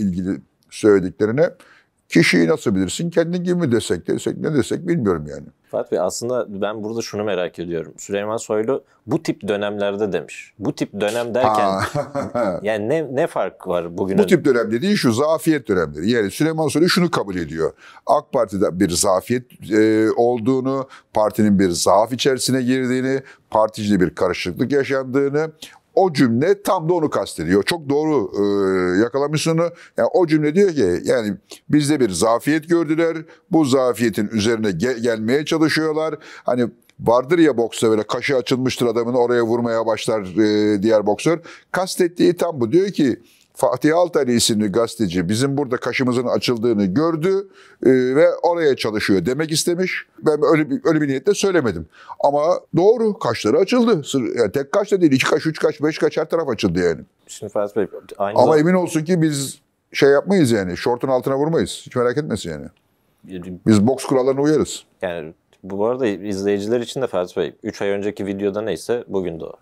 ilgili söylediklerine. Kişiyi nasıl bilirsin? Kendin gibi mi desek, desek ne desek bilmiyorum yani. Fatih Bey aslında ben burada şunu merak ediyorum. Süleyman Soylu bu tip dönemlerde demiş. Bu tip dönem derken <laughs> yani ne, ne fark var bugün? Bu tip dönem dediği şu zafiyet dönemleri. Yani Süleyman Soylu şunu kabul ediyor. AK Parti'de bir zafiyet e, olduğunu, partinin bir zaaf içerisine girdiğini, particiyle bir karışıklık yaşandığını, o cümle tam da onu kastediyor. Çok doğru e, yakalamış onu. Yani o cümle diyor ki yani bizde bir zafiyet gördüler. Bu zafiyetin üzerine ge- gelmeye çalışıyorlar. Hani vardır ya boksta böyle kaşı açılmıştır adamın oraya vurmaya başlar e, diğer boksör. Kastettiği tam bu. Diyor ki Fatih Altaylı isimli gazeteci bizim burada kaşımızın açıldığını gördü e, ve oraya çalışıyor demek istemiş. Ben öyle bir, öyle bir niyetle söylemedim. Ama doğru kaşları açıldı. Yani tek kaş da değil iki kaş, üç kaş, beş kaş her taraf açıldı yani. Şimdi Ferhat Bey, aynı Ama zamanda... emin olsun ki biz şey yapmayız yani şortun altına vurmayız. Hiç merak etmesin yani. Biz boks kurallarına uyarız. Yani bu arada izleyiciler için de Fatih Bey 3 ay önceki videoda neyse bugün de o.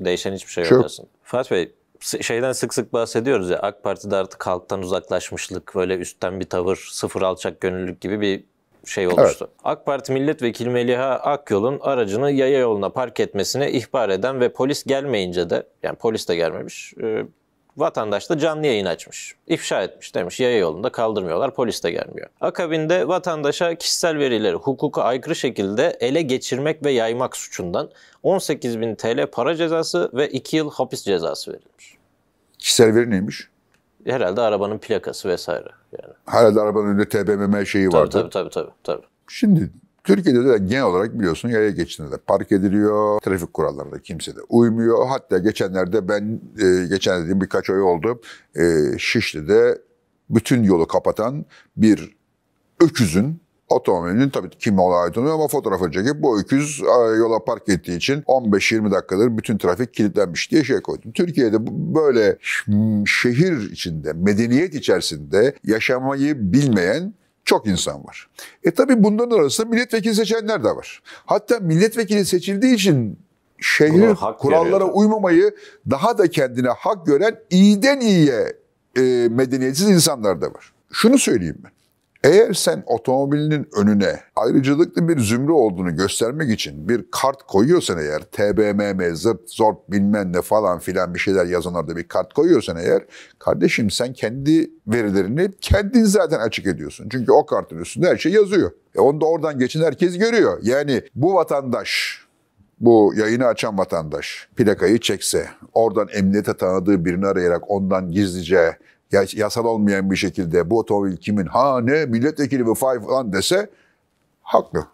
Değişen hiçbir şey yok. Fatih Bey şeyden sık sık bahsediyoruz ya AK Parti'de artık halktan uzaklaşmışlık, böyle üstten bir tavır, sıfır alçak gönüllülük gibi bir şey oluştu. Evet. AK Parti milletvekili Meliha Akyol'un aracını yaya yoluna park etmesine ihbar eden ve polis gelmeyince de yani polis de gelmemiş. Vatandaş da canlı yayın açmış. İfşa etmiş demiş yaya yolunda kaldırmıyorlar polis de gelmiyor. Akabinde vatandaşa kişisel verileri hukuka aykırı şekilde ele geçirmek ve yaymak suçundan 18 bin TL para cezası ve 2 yıl hapis cezası verilmiş. Kişisel veri neymiş? Herhalde arabanın plakası vesaire. Yani. Herhalde arabanın önünde TBMM şeyi tabii, vardı. Tabii tabii tabii. tabii. Şimdi Türkiye'de de genel olarak biliyorsun yaya geçidinde park ediliyor. Trafik kurallarına kimse de uymuyor. Hatta geçenlerde ben, e, geçen dediğim birkaç ay oldu. E, Şişli'de bütün yolu kapatan bir öküzün otomobilinin tabii kim ona ait ama fotoğrafını çekip bu öküz e, yola park ettiği için 15-20 dakikadır bütün trafik kilitlenmiş diye şey koydum. Türkiye'de böyle şehir içinde, medeniyet içerisinde yaşamayı bilmeyen çok insan var. E tabi bunların arasında milletvekili seçenler de var. Hatta milletvekili seçildiği için şehir kurallara veriyor. uymamayı daha da kendine hak gören iyiden iyiye e, medeniyetsiz insanlar da var. Şunu söyleyeyim ben. Eğer sen otomobilinin önüne ayrıcalıklı bir zümre olduğunu göstermek için bir kart koyuyorsan eğer, TBMM, zırt, zort bilmem ne falan filan bir şeyler yazan orada bir kart koyuyorsan eğer, kardeşim sen kendi verilerini kendin zaten açık ediyorsun. Çünkü o kartın üstünde her şey yazıyor. E onu da oradan geçin herkes görüyor. Yani bu vatandaş bu yayını açan vatandaş plakayı çekse, oradan emniyete tanıdığı birini arayarak ondan gizlice yasal olmayan bir şekilde bu otomobil kimin? Ha ne milletvekili bu falan dese haklı.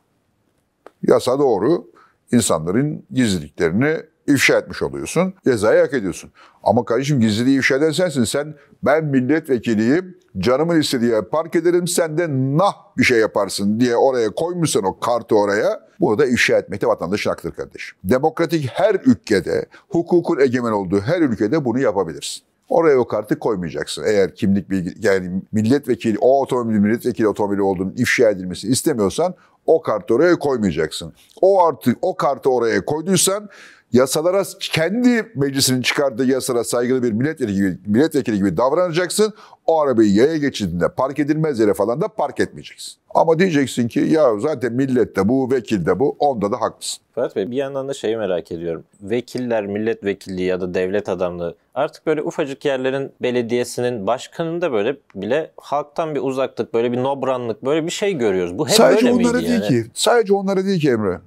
Yasa doğru insanların gizliliklerini ifşa etmiş oluyorsun. Cezayı hak ediyorsun. Ama kardeşim gizliliği ifşa eden sensin. Sen ben milletvekiliyim. Canımın istediği park ederim. Sen de nah bir şey yaparsın diye oraya koymuşsun o kartı oraya. Bunu da ifşa etmekte vatandaşın hakkıdır kardeşim. Demokratik her ülkede, hukukun egemen olduğu her ülkede bunu yapabilirsin. Oraya o kartı koymayacaksın. Eğer kimlik bilgi yani milletvekili o otomobil milletvekili otomobili olduğunu ifşa edilmesini istemiyorsan o kartı oraya koymayacaksın. O artık o kartı oraya koyduysan yasalara kendi meclisinin çıkardığı yasalara saygılı bir milletvekili gibi, milletvekili gibi davranacaksın. O arabayı yaya geçidinde park edilmez yere falan da park etmeyeceksin. Ama diyeceksin ki ya zaten millette bu, vekilde bu, onda da haklısın. Fırat Bey bir yandan da şeyi merak ediyorum. Vekiller, milletvekilliği ya da devlet adamlığı artık böyle ufacık yerlerin belediyesinin başkanında böyle bile halktan bir uzaklık, böyle bir nobranlık, böyle bir şey görüyoruz. Bu hep sadece böyle onlara miydi değil yani? ki. Sadece onlara değil ki Emre.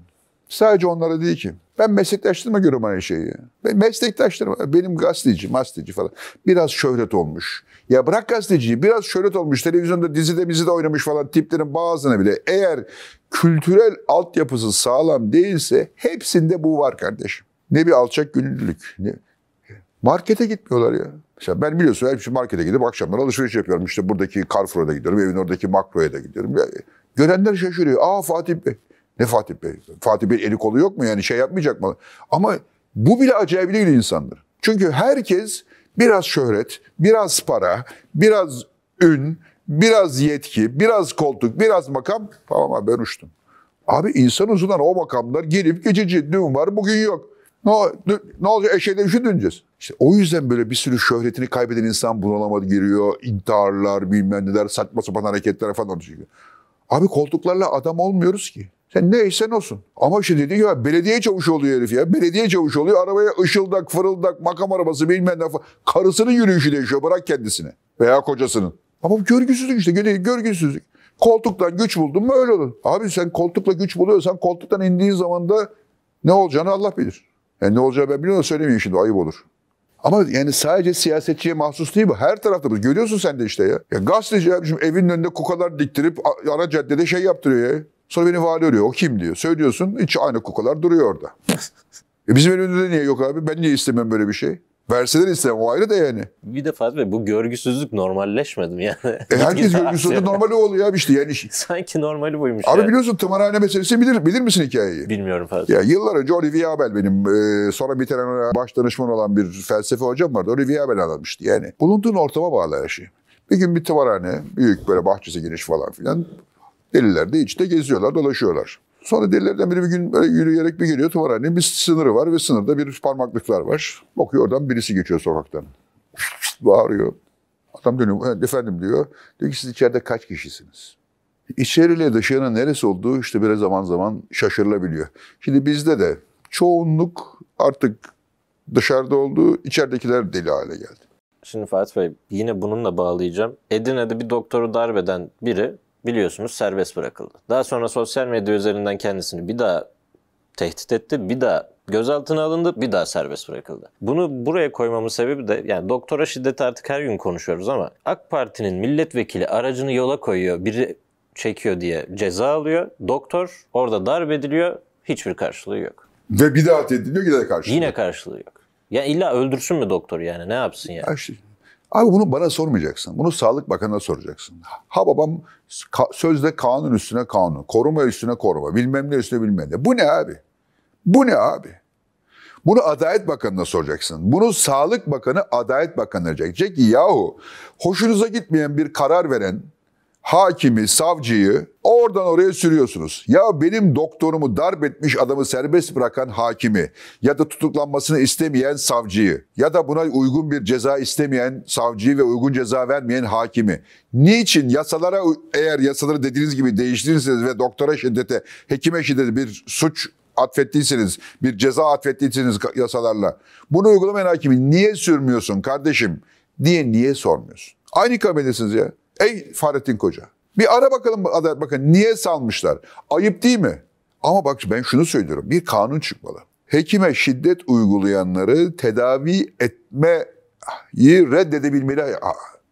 Sadece onlara dedi ki. Ben meslektaşlarıma göre aynı şeyi. Ben meslektaşlarıma, benim gazeteci, masteci falan. Biraz şöhret olmuş. Ya bırak gazeteciyi, biraz şöhret olmuş. Televizyonda, dizide, de oynamış falan tiplerin bazılarına bile. Eğer kültürel altyapısı sağlam değilse hepsinde bu var kardeşim. Ne bir alçak gönüllülük. Markete gitmiyorlar ya. Mesela ben biliyorsun her hep markete gidip akşamlar alışveriş yapıyorum. İşte buradaki Carrefour'a da gidiyorum, evin oradaki Makro'ya da gidiyorum. görenler şaşırıyor. Aa Fatih Bey. Ne Fatih Bey? Fatih Bey eli kolu yok mu yani şey yapmayacak mı? Ama bu bile acayip değil insandır. Çünkü herkes biraz şöhret, biraz para, biraz ün, biraz yetki, biraz koltuk, biraz makam. Tamam abi ben uçtum. Abi insan uzundan o makamlar gelip geçici. Dün var bugün yok. Ne, ne, ne olacak eşeğe şu döneceğiz. İşte o yüzden böyle bir sürü şöhretini kaybeden insan bunalama giriyor. intiharlar bilmem neler saçma sapan hareketler falan oluyor. Abi koltuklarla adam olmuyoruz ki. Sen neysen olsun. Ama işte dedi ya belediye çavuşu oluyor herif ya. Belediye çavuşu oluyor. Arabaya ışıldak, fırıldak, makam arabası bilmem ne. Karısının yürüyüşü değişiyor. Bırak kendisini. Veya kocasının. Ama görgüsüzlük işte. Görgüsüzlük. Koltuktan güç buldun mu öyle olur. Abi sen koltukla güç buluyorsan koltuktan indiğin zaman da ne olacağını Allah bilir. Yani e ne olacağı ben biliyorum söylemeyeyim şimdi ayıp olur. Ama yani sadece siyasetçiye mahsus değil bu. Her tarafta bu. Görüyorsun sen de işte ya. ya gazeteci şimdi evin önünde kukalar diktirip ara caddede şey yaptırıyor ya. Sonra beni vali arıyor. O kim diyor. Söylüyorsun. hiç aynı kokular duruyor orada. <laughs> e bizim elimizde niye yok abi? Ben niye istemem böyle bir şey? Verseler istemem o ayrı da yani. Bir defa Fatih Bey bu görgüsüzlük normalleşmedi mi yani? E herkes <laughs> görgüsüzlük normali oluyor abi işte yani. <laughs> Sanki normali buymuş. Abi yani. biliyorsun tımarhane meselesi bilir, bilir misin hikayeyi? Bilmiyorum Fatih. Ya, yıllar önce Olivia Abel benim e, sonra bir tane baş danışman olan bir felsefe hocam vardı. Olivia Abel anlatmıştı yani. Bulunduğun ortama bağlı her şey. Bir gün bir tımarhane, büyük böyle bahçesi geniş falan filan. Deliler de içte geziyorlar, dolaşıyorlar. Sonra delilerden biri bir gün böyle yürüyerek bir geliyor tuvaletinin bir sınırı var ve sınırda bir parmaklıklar var. Bakıyor oradan birisi geçiyor sokaktan. Bağırıyor. Adam dönüyor, efendim diyor. Diyor ki siz içeride kaç kişisiniz? İçeriyle dışarının neresi olduğu işte biraz zaman zaman şaşırılabiliyor. Şimdi bizde de çoğunluk artık dışarıda olduğu içeridekiler deli hale geldi. Şimdi Fatih Bey yine bununla bağlayacağım. Edirne'de bir doktoru darbeden biri biliyorsunuz serbest bırakıldı. Daha sonra sosyal medya üzerinden kendisini bir daha tehdit etti. Bir daha gözaltına alındı, bir daha serbest bırakıldı. Bunu buraya koymamın sebebi de yani doktora şiddeti artık her gün konuşuyoruz ama AK Parti'nin milletvekili aracını yola koyuyor, biri çekiyor diye ceza alıyor. Doktor orada darp ediliyor, hiçbir karşılığı yok. Ve bir daha tehdit ediliyor, yine karşılığı yok. Yine karşılığı yok. Ya illa öldürsün mü doktor yani ne yapsın yani? Her şey. Abi bunu bana sormayacaksın. Bunu Sağlık Bakanı'na soracaksın. Ha babam sözde kanun üstüne kanun, koruma üstüne koruma, bilmem ne üstüne bilmem ne. Bu ne abi? Bu ne abi? Bunu Adalet Bakanı'na soracaksın. Bunu Sağlık Bakanı, Adalet Bakanı diyecek. Diyecek ki yahu hoşunuza gitmeyen bir karar veren hakimi, savcıyı oradan oraya sürüyorsunuz. Ya benim doktorumu darp etmiş adamı serbest bırakan hakimi ya da tutuklanmasını istemeyen savcıyı ya da buna uygun bir ceza istemeyen savcıyı ve uygun ceza vermeyen hakimi. Niçin yasalara eğer yasaları dediğiniz gibi değiştirirseniz ve doktora şiddete, hekime şiddete bir suç atfettiyseniz, bir ceza atfettiyseniz yasalarla bunu uygulamayan hakimi niye sürmüyorsun kardeşim diye niye sormuyorsun? Aynı kabildesiniz ya. Ey Fahrettin Koca bir ara bakalım Adalet Bakanı niye salmışlar? Ayıp değil mi? Ama bak ben şunu söylüyorum. Bir kanun çıkmalı. Hekime şiddet uygulayanları tedavi etmeyi reddedebilmeli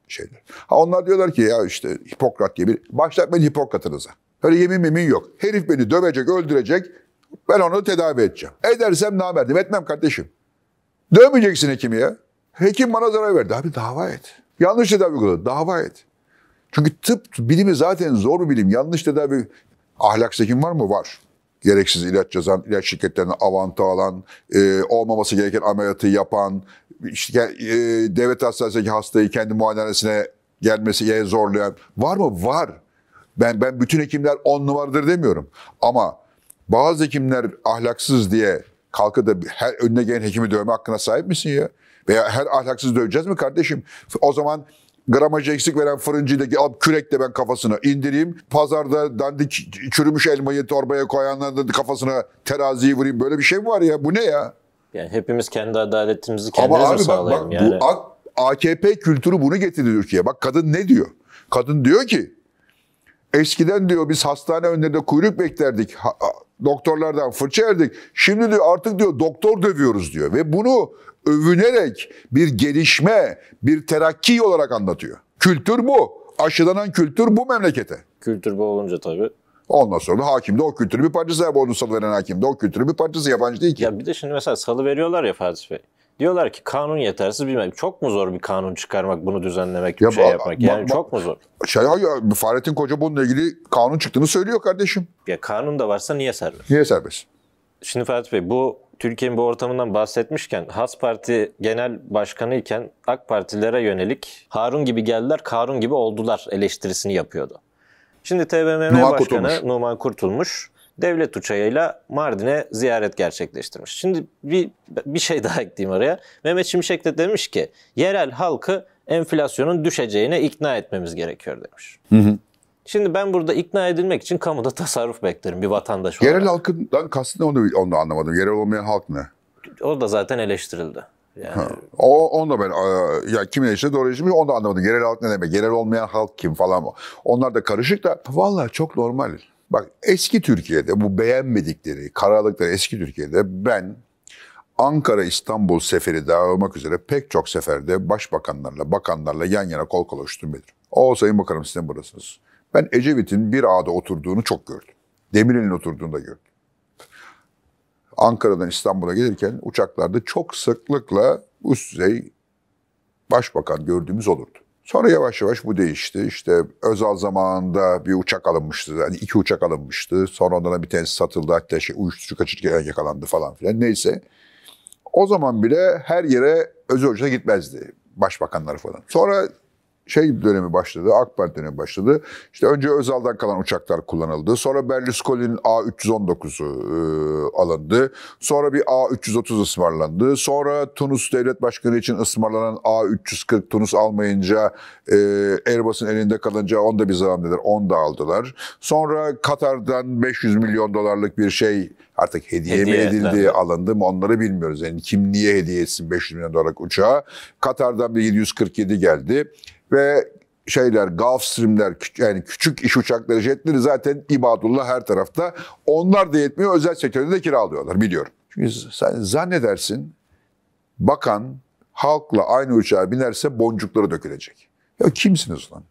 şeyler. Ha onlar diyorlar ki ya işte Hipokrat gibi, başlatmayın Hipokrat'ınıza. Öyle yemin memin yok. Herif beni dövecek, öldürecek. Ben onu tedavi edeceğim. Edersem namerdim. Etmem kardeşim. Dövmeyeceksin hekimi ya. Hekim bana zarar verdi. Abi dava et. Yanlış tedavi uyguladı. Dava et. Çünkü tıp bilimi zaten zor bir bilim. Yanlış tedavi ahlak zekim var mı? Var. Gereksiz ilaç yazan, ilaç şirketlerine avanta alan, e, olmaması gereken ameliyatı yapan, işte, e, devlet hastanesindeki hastayı kendi muayenehanesine gelmesiye zorlayan var mı? Var. Ben ben bütün hekimler on numaradır demiyorum. Ama bazı hekimler ahlaksız diye kalkıp da her önüne gelen hekimi dövme hakkına sahip misin ya? Veya her ahlaksız döveceğiz mi kardeşim? O zaman gramajı eksik veren fırıncıdaki ab kürekle ben kafasını indireyim. Pazarda dandik çürümüş elmayı torbaya koyanların kafasına teraziyi vurayım. Böyle bir şey mi var ya? Bu ne ya? Yani hepimiz kendi adaletimizi kendimiz Ama abi mi sağlayalım bak, bak, yani? Bu AKP kültürü bunu getirdi Türkiye'ye. Bak kadın ne diyor? Kadın diyor ki eskiden diyor biz hastane önlerinde kuyruk beklerdik. Ha, doktorlardan fırça erdik. Şimdi diyor artık diyor doktor dövüyoruz diyor. Ve bunu övünerek bir gelişme, bir terakki olarak anlatıyor. Kültür bu. Aşılanan kültür bu memlekete. Kültür bu olunca tabii. Ondan sonra da hakim de o kültürün bir parçası. Ya onu salı veren hakim de o kültürün bir parçası. Yabancı değil ki. Ya bir de şimdi mesela salı veriyorlar ya Fatih Bey. Diyorlar ki kanun yetersiz bilmem. Çok mu zor bir kanun çıkarmak, bunu düzenlemek, ya, bir şey yapmak? Yani çok mu zor? Şey hayır, Fahrettin Koca bununla ilgili kanun çıktığını söylüyor kardeşim. Ya kanun da varsa niye serbest? Niye serbest? Şimdi Fatih Bey bu Türkiye'nin bu ortamından bahsetmişken Has Parti Genel Başkanı iken AK Partilere yönelik Harun gibi geldiler, Karun gibi oldular eleştirisini yapıyordu. Şimdi TBMM Numan Başkanı Kurtulmuş. Numan Kurtulmuş devlet uçağıyla Mardin'e ziyaret gerçekleştirmiş. Şimdi bir bir şey daha ekleyeyim oraya. Mehmet Şimşek de demiş ki yerel halkı enflasyonun düşeceğine ikna etmemiz gerekiyor demiş. Hı hı. Şimdi ben burada ikna edilmek için kamuda <laughs> tasarruf beklerim bir vatandaş olarak. Yerel halkından kastı ne onu, onu anlamadım. Yerel olmayan halk ne? O da zaten eleştirildi. Yani... o, onu da ben ıı, ya kim eleştirdi doğru eleştirmiş onu da anlamadım. Yerel halk ne demek? Yerel olmayan halk kim falan mı? Onlar da karışık da vallahi çok normal. Bak eski Türkiye'de bu beğenmedikleri, karalıkları eski Türkiye'de ben Ankara-İstanbul seferi dahil olmak üzere pek çok seferde başbakanlarla, bakanlarla yan yana kol kola uçtum bedir. O Sayın Bakanım sizin burasınız. Ben Ecevit'in bir ağda oturduğunu çok gördüm. Demirel'in oturduğunu da gördüm. Ankara'dan İstanbul'a gelirken uçaklarda çok sıklıkla üst düzey başbakan gördüğümüz olurdu. Sonra yavaş yavaş bu değişti. İşte Özal zamanında bir uçak alınmıştı. Yani iki uçak alınmıştı. Sonra ondan bir tanesi satıldı. Hatta şey uyuşturucu kaçırırken yakalandı falan filan. Neyse. O zaman bile her yere özel uçağa gitmezdi. başbakanları falan. Sonra şey dönemi başladı, AK Parti dönemi başladı. İşte önce Özal'dan kalan uçaklar kullanıldı. Sonra Berlusconi'nin A319'u e, alındı. Sonra bir A330 ısmarlandı. Sonra Tunus Devlet Başkanı için ısmarlanan A340 Tunus almayınca e, Airbus'un elinde kalınca onu da bir zaman dediler. Onu da aldılar. Sonra Katar'dan 500 milyon dolarlık bir şey artık hediye, hediye mi edildi, evet. alındı mı onları bilmiyoruz. Yani kim niye hediye etsin 500 milyon dolarlık uçağı? Katar'dan bir 747 geldi. Ve şeyler, Gulf Stream'ler, yani küçük iş uçakları, jetleri zaten ibadullah her tarafta. Onlar da yetmiyor, özel sektörde de kiralıyorlar biliyorum. Çünkü sen zannedersin bakan halkla aynı uçağa binerse boncukları dökülecek. Ya kimsiniz ulan?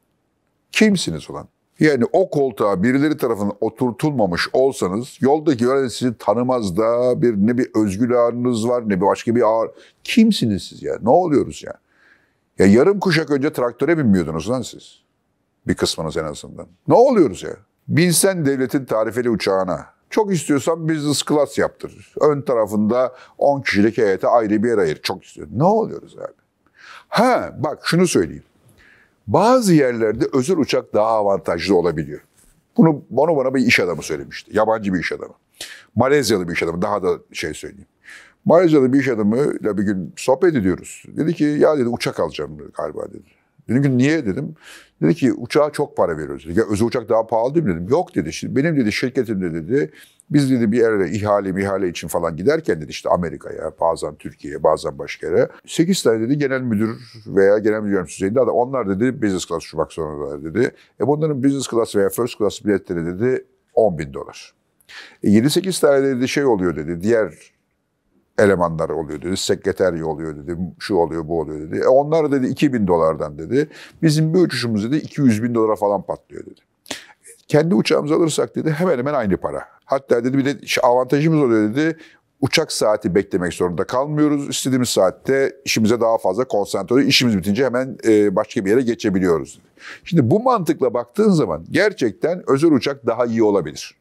Kimsiniz ulan? Yani o koltuğa birileri tarafından oturtulmamış olsanız yoldaki gören sizi tanımaz da bir ne bir özgür ağrınız var ne bir başka bir ağır. Kimsiniz siz ya? Ne oluyoruz ya? Ya yarım kuşak önce traktöre binmiyordunuz lan siz. Bir kısmınız en azından. Ne oluyoruz ya? Binsen devletin tarifeli uçağına. Çok istiyorsan business class yaptır. Ön tarafında 10 kişilik heyete ayrı bir yer ayır. Çok istiyor. Ne oluyoruz abi? Ha bak şunu söyleyeyim. Bazı yerlerde özel uçak daha avantajlı olabiliyor. Bunu, bana bana bir iş adamı söylemişti. Yabancı bir iş adamı. Malezyalı bir iş adamı. Daha da şey söyleyeyim. Malezyalı bir iş adamıyla bir gün sohbet ediyoruz. Dedi ki ya dedi uçak alacağım galiba dedi. Dedim ki niye dedim. Dedi ki uçağa çok para veriyoruz. Dedi, ya özel uçak daha pahalı değil mi dedim. Yok dedi işte benim dedi şirketimde dedi. Biz dedi bir yere ihale ihale için falan giderken dedi işte Amerika'ya bazen Türkiye'ye bazen başka yere. 8 tane dedi genel müdür veya genel müdür yardımcısıydı. Onlar dedi business class uçmak zorundalar dedi. E bunların business class veya first class biletleri dedi 10 bin dolar. E 7-8 tane dedi şey oluyor dedi. Diğer elemanları oluyor dedi. Sekreterya oluyor dedi. Şu oluyor bu oluyor dedi. E onlar dedi 2000 dolardan dedi. Bizim bir uçuşumuz dedi 200 bin dolara falan patlıyor dedi. Kendi uçağımızı alırsak dedi hemen hemen aynı para. Hatta dedi bir de avantajımız oluyor dedi. Uçak saati beklemek zorunda kalmıyoruz. İstediğimiz saatte işimize daha fazla konsantre oluyor. İşimiz bitince hemen e, başka bir yere geçebiliyoruz. Dedi. Şimdi bu mantıkla baktığın zaman gerçekten özel uçak daha iyi olabilir.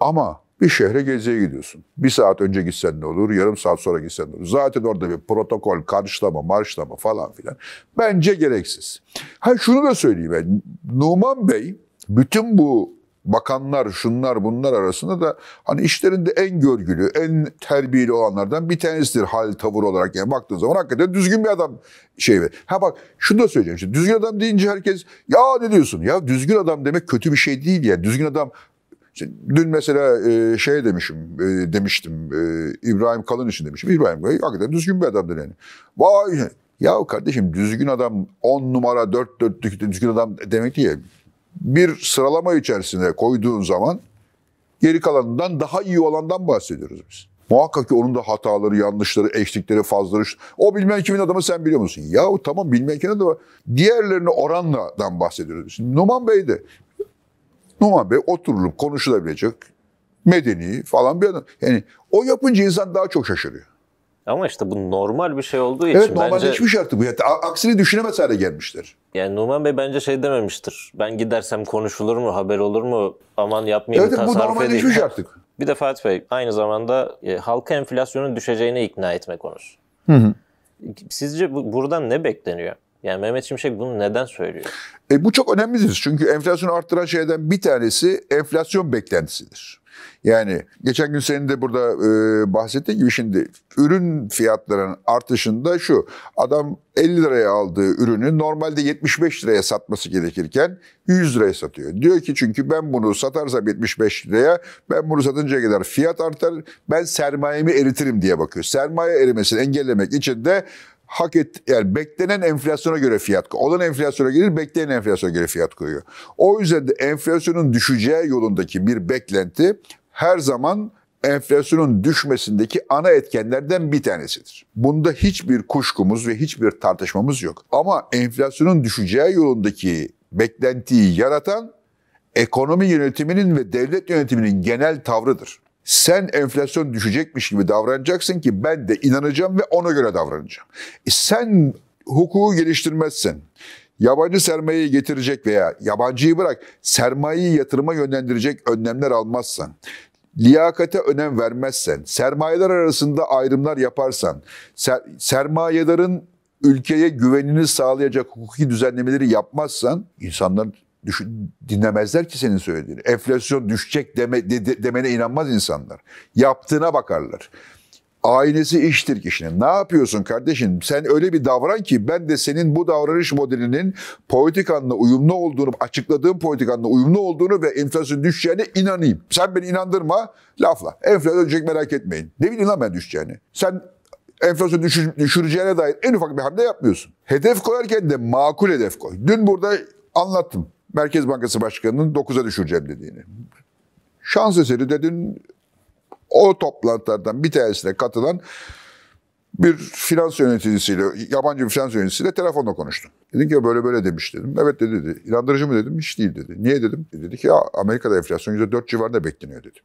Ama bir şehre geziye gidiyorsun. Bir saat önce gitsen ne olur, yarım saat sonra gitsen ne olur. Zaten orada bir protokol, karşılama, marşlama falan filan. Bence gereksiz. Ha şunu da söyleyeyim. Ben. Numan Bey bütün bu bakanlar, şunlar bunlar arasında da hani işlerinde en görgülü, en terbiyeli olanlardan bir tanesidir hal tavır olarak. Yani baktığın zaman hakikaten düzgün bir adam şey ver. Ha bak şunu da söyleyeceğim. Şimdi düzgün adam deyince herkes ya ne diyorsun? Ya düzgün adam demek kötü bir şey değil ya. Düzgün adam Dün mesela e, şey demişim, e, demiştim e, İbrahim Kalın için demişim. İbrahim Kalın hakikaten düzgün bir adamdır yani. Vay! Ya kardeşim düzgün adam on numara dört dörtlük düzgün adam demek diye bir sıralama içerisine koyduğun zaman geri kalanından daha iyi olandan bahsediyoruz biz. Muhakkak ki onun da hataları, yanlışları, eksikleri, fazlaları. O bilmem kimin adamı sen biliyor musun? Ya tamam bilmem kimin adamı. Diğerlerini oranla bahsediyoruz. Şimdi Numan Bey de Numan Bey oturulup konuşulabilecek medeni falan bir adam. Yani o yapınca insan daha çok şaşırıyor. Ama işte bu normal bir şey olduğu için evet, normal hiçbir şartı şey bu. Aksini düşünemez hale gelmiştir. Yani Numan Bey bence şey dememiştir. Ben gidersem konuşulur mu, haber olur mu, aman yapmayayım, evet, tasarruf edeyim. Evet bu normalleşmiş artık. Bir de Fatih Bey aynı zamanda e, halka enflasyonun düşeceğine ikna etme konusu. Hı hı. Sizce bu, buradan ne bekleniyor? Yani Mehmet Şimşek bunu neden söylüyor? E, bu çok önemlidir. Çünkü enflasyonu arttıran şeyden bir tanesi enflasyon beklentisidir. Yani geçen gün senin de burada e, bahsettiğin gibi şimdi ürün fiyatlarının artışında şu. Adam 50 liraya aldığı ürünü normalde 75 liraya satması gerekirken 100 liraya satıyor. Diyor ki çünkü ben bunu satarsam 75 liraya ben bunu satınca kadar fiyat artar ben sermayemi eritirim diye bakıyor. Sermaye erimesini engellemek için de hak et yani beklenen enflasyona göre fiyat olan enflasyona gelir bekleyen enflasyona göre fiyat koyuyor. O yüzden de enflasyonun düşeceği yolundaki bir beklenti her zaman enflasyonun düşmesindeki ana etkenlerden bir tanesidir. Bunda hiçbir kuşkumuz ve hiçbir tartışmamız yok. Ama enflasyonun düşeceği yolundaki beklentiyi yaratan ekonomi yönetiminin ve devlet yönetiminin genel tavrıdır sen enflasyon düşecekmiş gibi davranacaksın ki ben de inanacağım ve ona göre davranacağım. E sen hukuku geliştirmezsin. Yabancı sermayeyi getirecek veya yabancıyı bırak sermayeyi yatırıma yönlendirecek önlemler almazsan, liyakate önem vermezsen, sermayeler arasında ayrımlar yaparsan, ser, sermayelerin ülkeye güvenini sağlayacak hukuki düzenlemeleri yapmazsan insanlar düşün, dinlemezler ki senin söylediğini. Enflasyon düşecek deme, de, demene inanmaz insanlar. Yaptığına bakarlar. Ailesi iştir kişinin. Ne yapıyorsun kardeşim? Sen öyle bir davran ki ben de senin bu davranış modelinin politikanla uyumlu olduğunu, açıkladığım politikanla uyumlu olduğunu ve enflasyon düşeceğine inanayım. Sen beni inandırma lafla. Enflasyon düşecek merak etmeyin. Ne bileyim lan ben düşeceğini. Sen enflasyon düşür, düşüreceğine dair en ufak bir hamle yapmıyorsun. Hedef koyarken de makul hedef koy. Dün burada anlattım. Merkez Bankası Başkanı'nın 9'a düşüreceğim dediğini. Şans eseri de o toplantılardan bir tanesine katılan bir finans yöneticisiyle, yabancı bir finans yöneticisiyle telefonla konuştum. Dedim ki böyle böyle demiş dedim. Evet dedi, dedi. İnandırıcı mı dedim, hiç değil dedi. Niye dedim? E, dedi ki ya Amerika'da enflasyon %4 civarında bekleniyor dedim.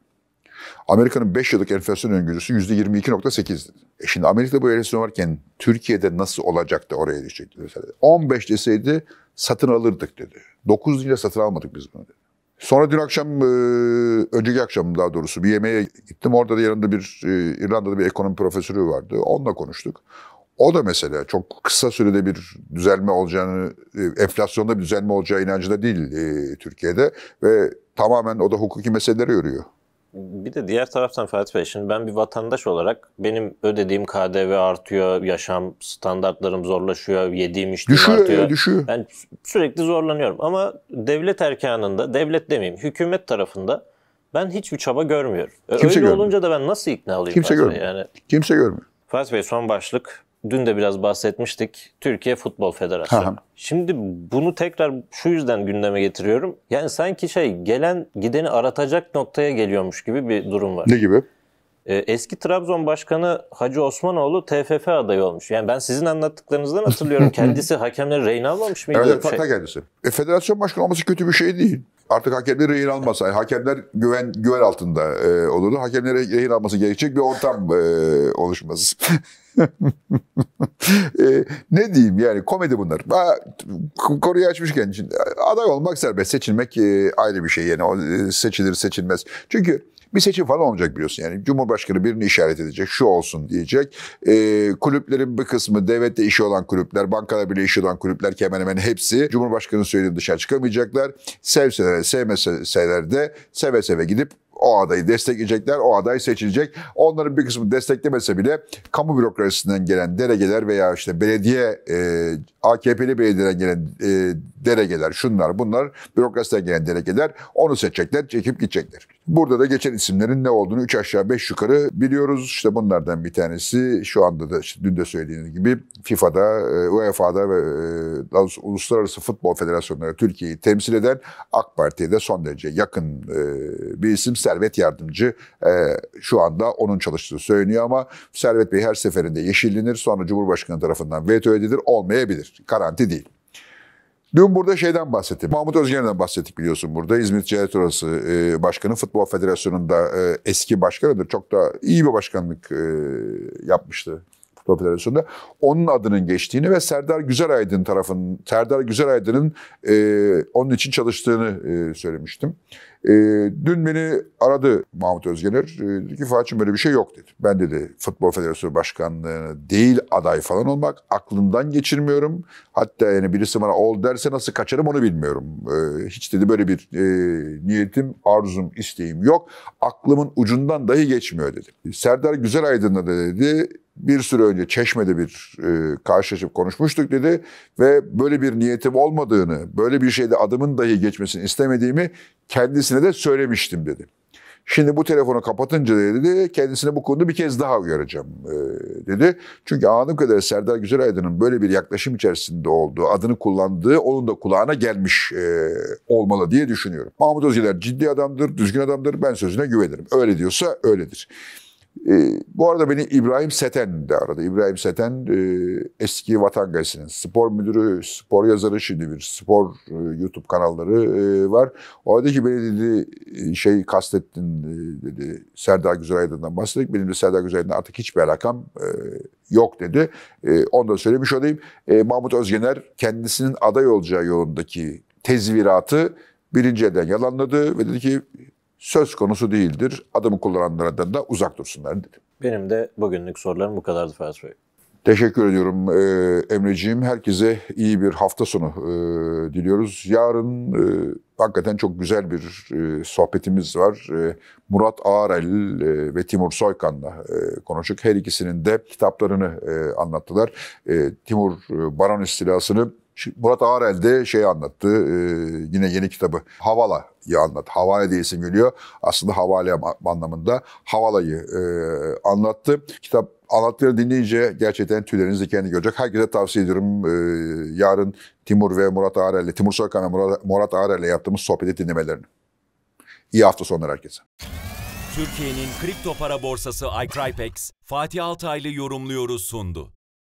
Amerika'nın 5 yıllık enflasyon öngörüsü %22.8'di. E şimdi Amerika'da bu enflasyon varken Türkiye'de nasıl olacak da oraya düşecekti mesela. 15 deseydi satın alırdık dedi. 9 lira satın almadık biz bunu dedi. Sonra dün akşam, e, önceki akşam daha doğrusu bir yemeğe gittim. Orada da yanında bir, e, İrlanda'da bir ekonomi profesörü vardı. Onunla konuştuk. O da mesela çok kısa sürede bir düzelme olacağını, e, enflasyonda bir düzelme olacağı inancında değil Türkiye'de ve tamamen o da hukuki meseleleri yürüyor bir de diğer taraftan Ferhat Bey şimdi ben bir vatandaş olarak benim ödediğim KDV artıyor, yaşam standartlarım zorlaşıyor, yediğim içtiğim düşüyor, artıyor. Düşüyor. Ben sürekli zorlanıyorum ama devlet erkanında, devlet demeyeyim, hükümet tarafında ben hiçbir çaba görmüyorum. E, Kimse Öyle görmüyor. olunca da ben nasıl ikna olayım? Kimse görmüyor. Yani? Kimse görmüyor. Fatih Bey son başlık dün de biraz bahsetmiştik. Türkiye Futbol Federasyonu. Aha. Şimdi bunu tekrar şu yüzden gündeme getiriyorum. Yani sanki şey gelen gideni aratacak noktaya geliyormuş gibi bir durum var. Ne gibi? Ee, eski Trabzon Başkanı Hacı Osmanoğlu TFF adayı olmuş. Yani ben sizin anlattıklarınızdan <laughs> hatırlıyorum. kendisi hakemleri rehin almamış mıydı? Evet, şey? kendisi. E, federasyon başkanı olması kötü bir şey değil. Artık hakemleri rehin almasa, hakemler güven güven altında e, olurdu. Hakemlere rehin alması gerekecek bir ortam e, oluşması. <laughs> <laughs> e, ne diyeyim yani komedi bunlar. Ha, açmışken için aday olmak serbest, seçilmek e, ayrı bir şey yani o e, seçilir seçilmez. Çünkü bir seçim falan olacak biliyorsun yani Cumhurbaşkanı birini işaret edecek, şu olsun diyecek. E, kulüplerin bir kısmı devlette işi olan kulüpler, bankada bile işi olan kulüpler ki hemen hemen hepsi Cumhurbaşkanı söylediği dışarı çıkamayacaklar. Sevseler, sevmeseler de seve seve gidip o adayı destekleyecekler, o aday seçilecek. Onların bir kısmı desteklemese bile kamu bürokrasisinden gelen deregeler veya işte belediye, e, AKP'li belediyeden gelen e, deregeler, şunlar bunlar, bürokrasiden gelen deregeler onu seçecekler, çekip gidecekler. Burada da geçen isimlerin ne olduğunu 3 aşağı 5 yukarı biliyoruz. İşte bunlardan bir tanesi şu anda da işte dün de söylediğiniz gibi FIFA'da, e, UEFA'da ve e, Uluslararası Futbol Federasyonları Türkiye'yi temsil eden AK Parti'ye de son derece yakın e, bir isim Servet Yardımcı e, şu anda onun çalıştığı söyleniyor ama Servet Bey her seferinde yeşillenir. Sonra Cumhurbaşkanı tarafından veto edilir. Olmayabilir. Garanti değil. Dün burada şeyden bahsettim. Mahmut Özgen'den bahsettik biliyorsun burada. İzmir Ticaret Odası e, Başkanı Futbol Federasyonu'nda e, eski başkanıdır. Çok da iyi bir başkanlık e, yapmıştı Futbol Federasyonu'nda. Onun adının geçtiğini ve Serdar Güzelaydın tarafının, Serdar Güzelaydın'ın e, onun için çalıştığını e, söylemiştim. E, dün beni aradı Mahmut Özgener. E, ee, dedi ki Fatih'im böyle bir şey yok dedi. Ben dedi Futbol Federasyonu Başkanlığı'na değil aday falan olmak aklımdan geçirmiyorum. Hatta yani birisi bana ol derse nasıl kaçarım onu bilmiyorum. Ee, hiç dedi böyle bir e, niyetim, arzum, isteğim yok. Aklımın ucundan dahi geçmiyor dedi. Serdar Güzel Aydın'la da dedi bir süre önce Çeşme'de bir e, karşılaşıp konuşmuştuk dedi. Ve böyle bir niyetim olmadığını, böyle bir şeyde adımın dahi geçmesini istemediğimi kendisine de söylemiştim dedi. Şimdi bu telefonu kapatınca dedi kendisini bu konuda bir kez daha uyaracağım e, dedi. Çünkü anladığım kadar Serdar Aydın'ın böyle bir yaklaşım içerisinde olduğu, adını kullandığı onun da kulağına gelmiş e, olmalı diye düşünüyorum. Mahmut Özgeler ciddi adamdır, düzgün adamdır. Ben sözüne güvenirim. Öyle diyorsa öyledir. E, bu arada beni İbrahim Seten de aradı. İbrahim Seten e, eski Vatan Gazetesi'nin spor müdürü, spor yazarı şimdi bir spor e, YouTube kanalları e, var. O dedi ki beni dedi şey kastettin e, dedi Serdar Güzelaydın'dan bahsettik. Benim de Serdar Güzelaydın'la artık hiçbir alakam e, yok dedi. E, onu da söylemiş olayım. E, Mahmut Özgener kendisinin aday olacağı yolundaki tezviratı birinci elden yalanladı ve dedi ki söz konusu değildir. Adımı kullananlardan da uzak dursunlar dedim. Benim de bugünlük sorularım bu kadardı Ferhat Bey. Teşekkür ediyorum e, Emreciğim. Herkese iyi bir hafta sonu e, diliyoruz. Yarın e, hakikaten çok güzel bir e, sohbetimiz var. E, Murat Ağarel e, ve Timur Soykan'la e, konuştuk. Her ikisinin de kitaplarını e, anlattılar. E, Timur e, Baron İstilası'nı Murat Ağrel de şey anlattı, e, yine yeni kitabı Havala'yı anlattı Havale diye isim geliyor. Aslında havale anlamında Havala'yı e, anlattı. Kitap anlattıkları dinleyince gerçekten tüyleriniz dikenli görecek. Herkese tavsiye ediyorum. E, yarın Timur ve Murat Ağrel'le, Timur Soykan ve Murat, Murat Ağrel'le yaptığımız sohbeti dinlemelerini. İyi hafta sonları herkese. Türkiye'nin kripto para borsası iCrypex, Fatih Altaylı yorumluyoruz sundu.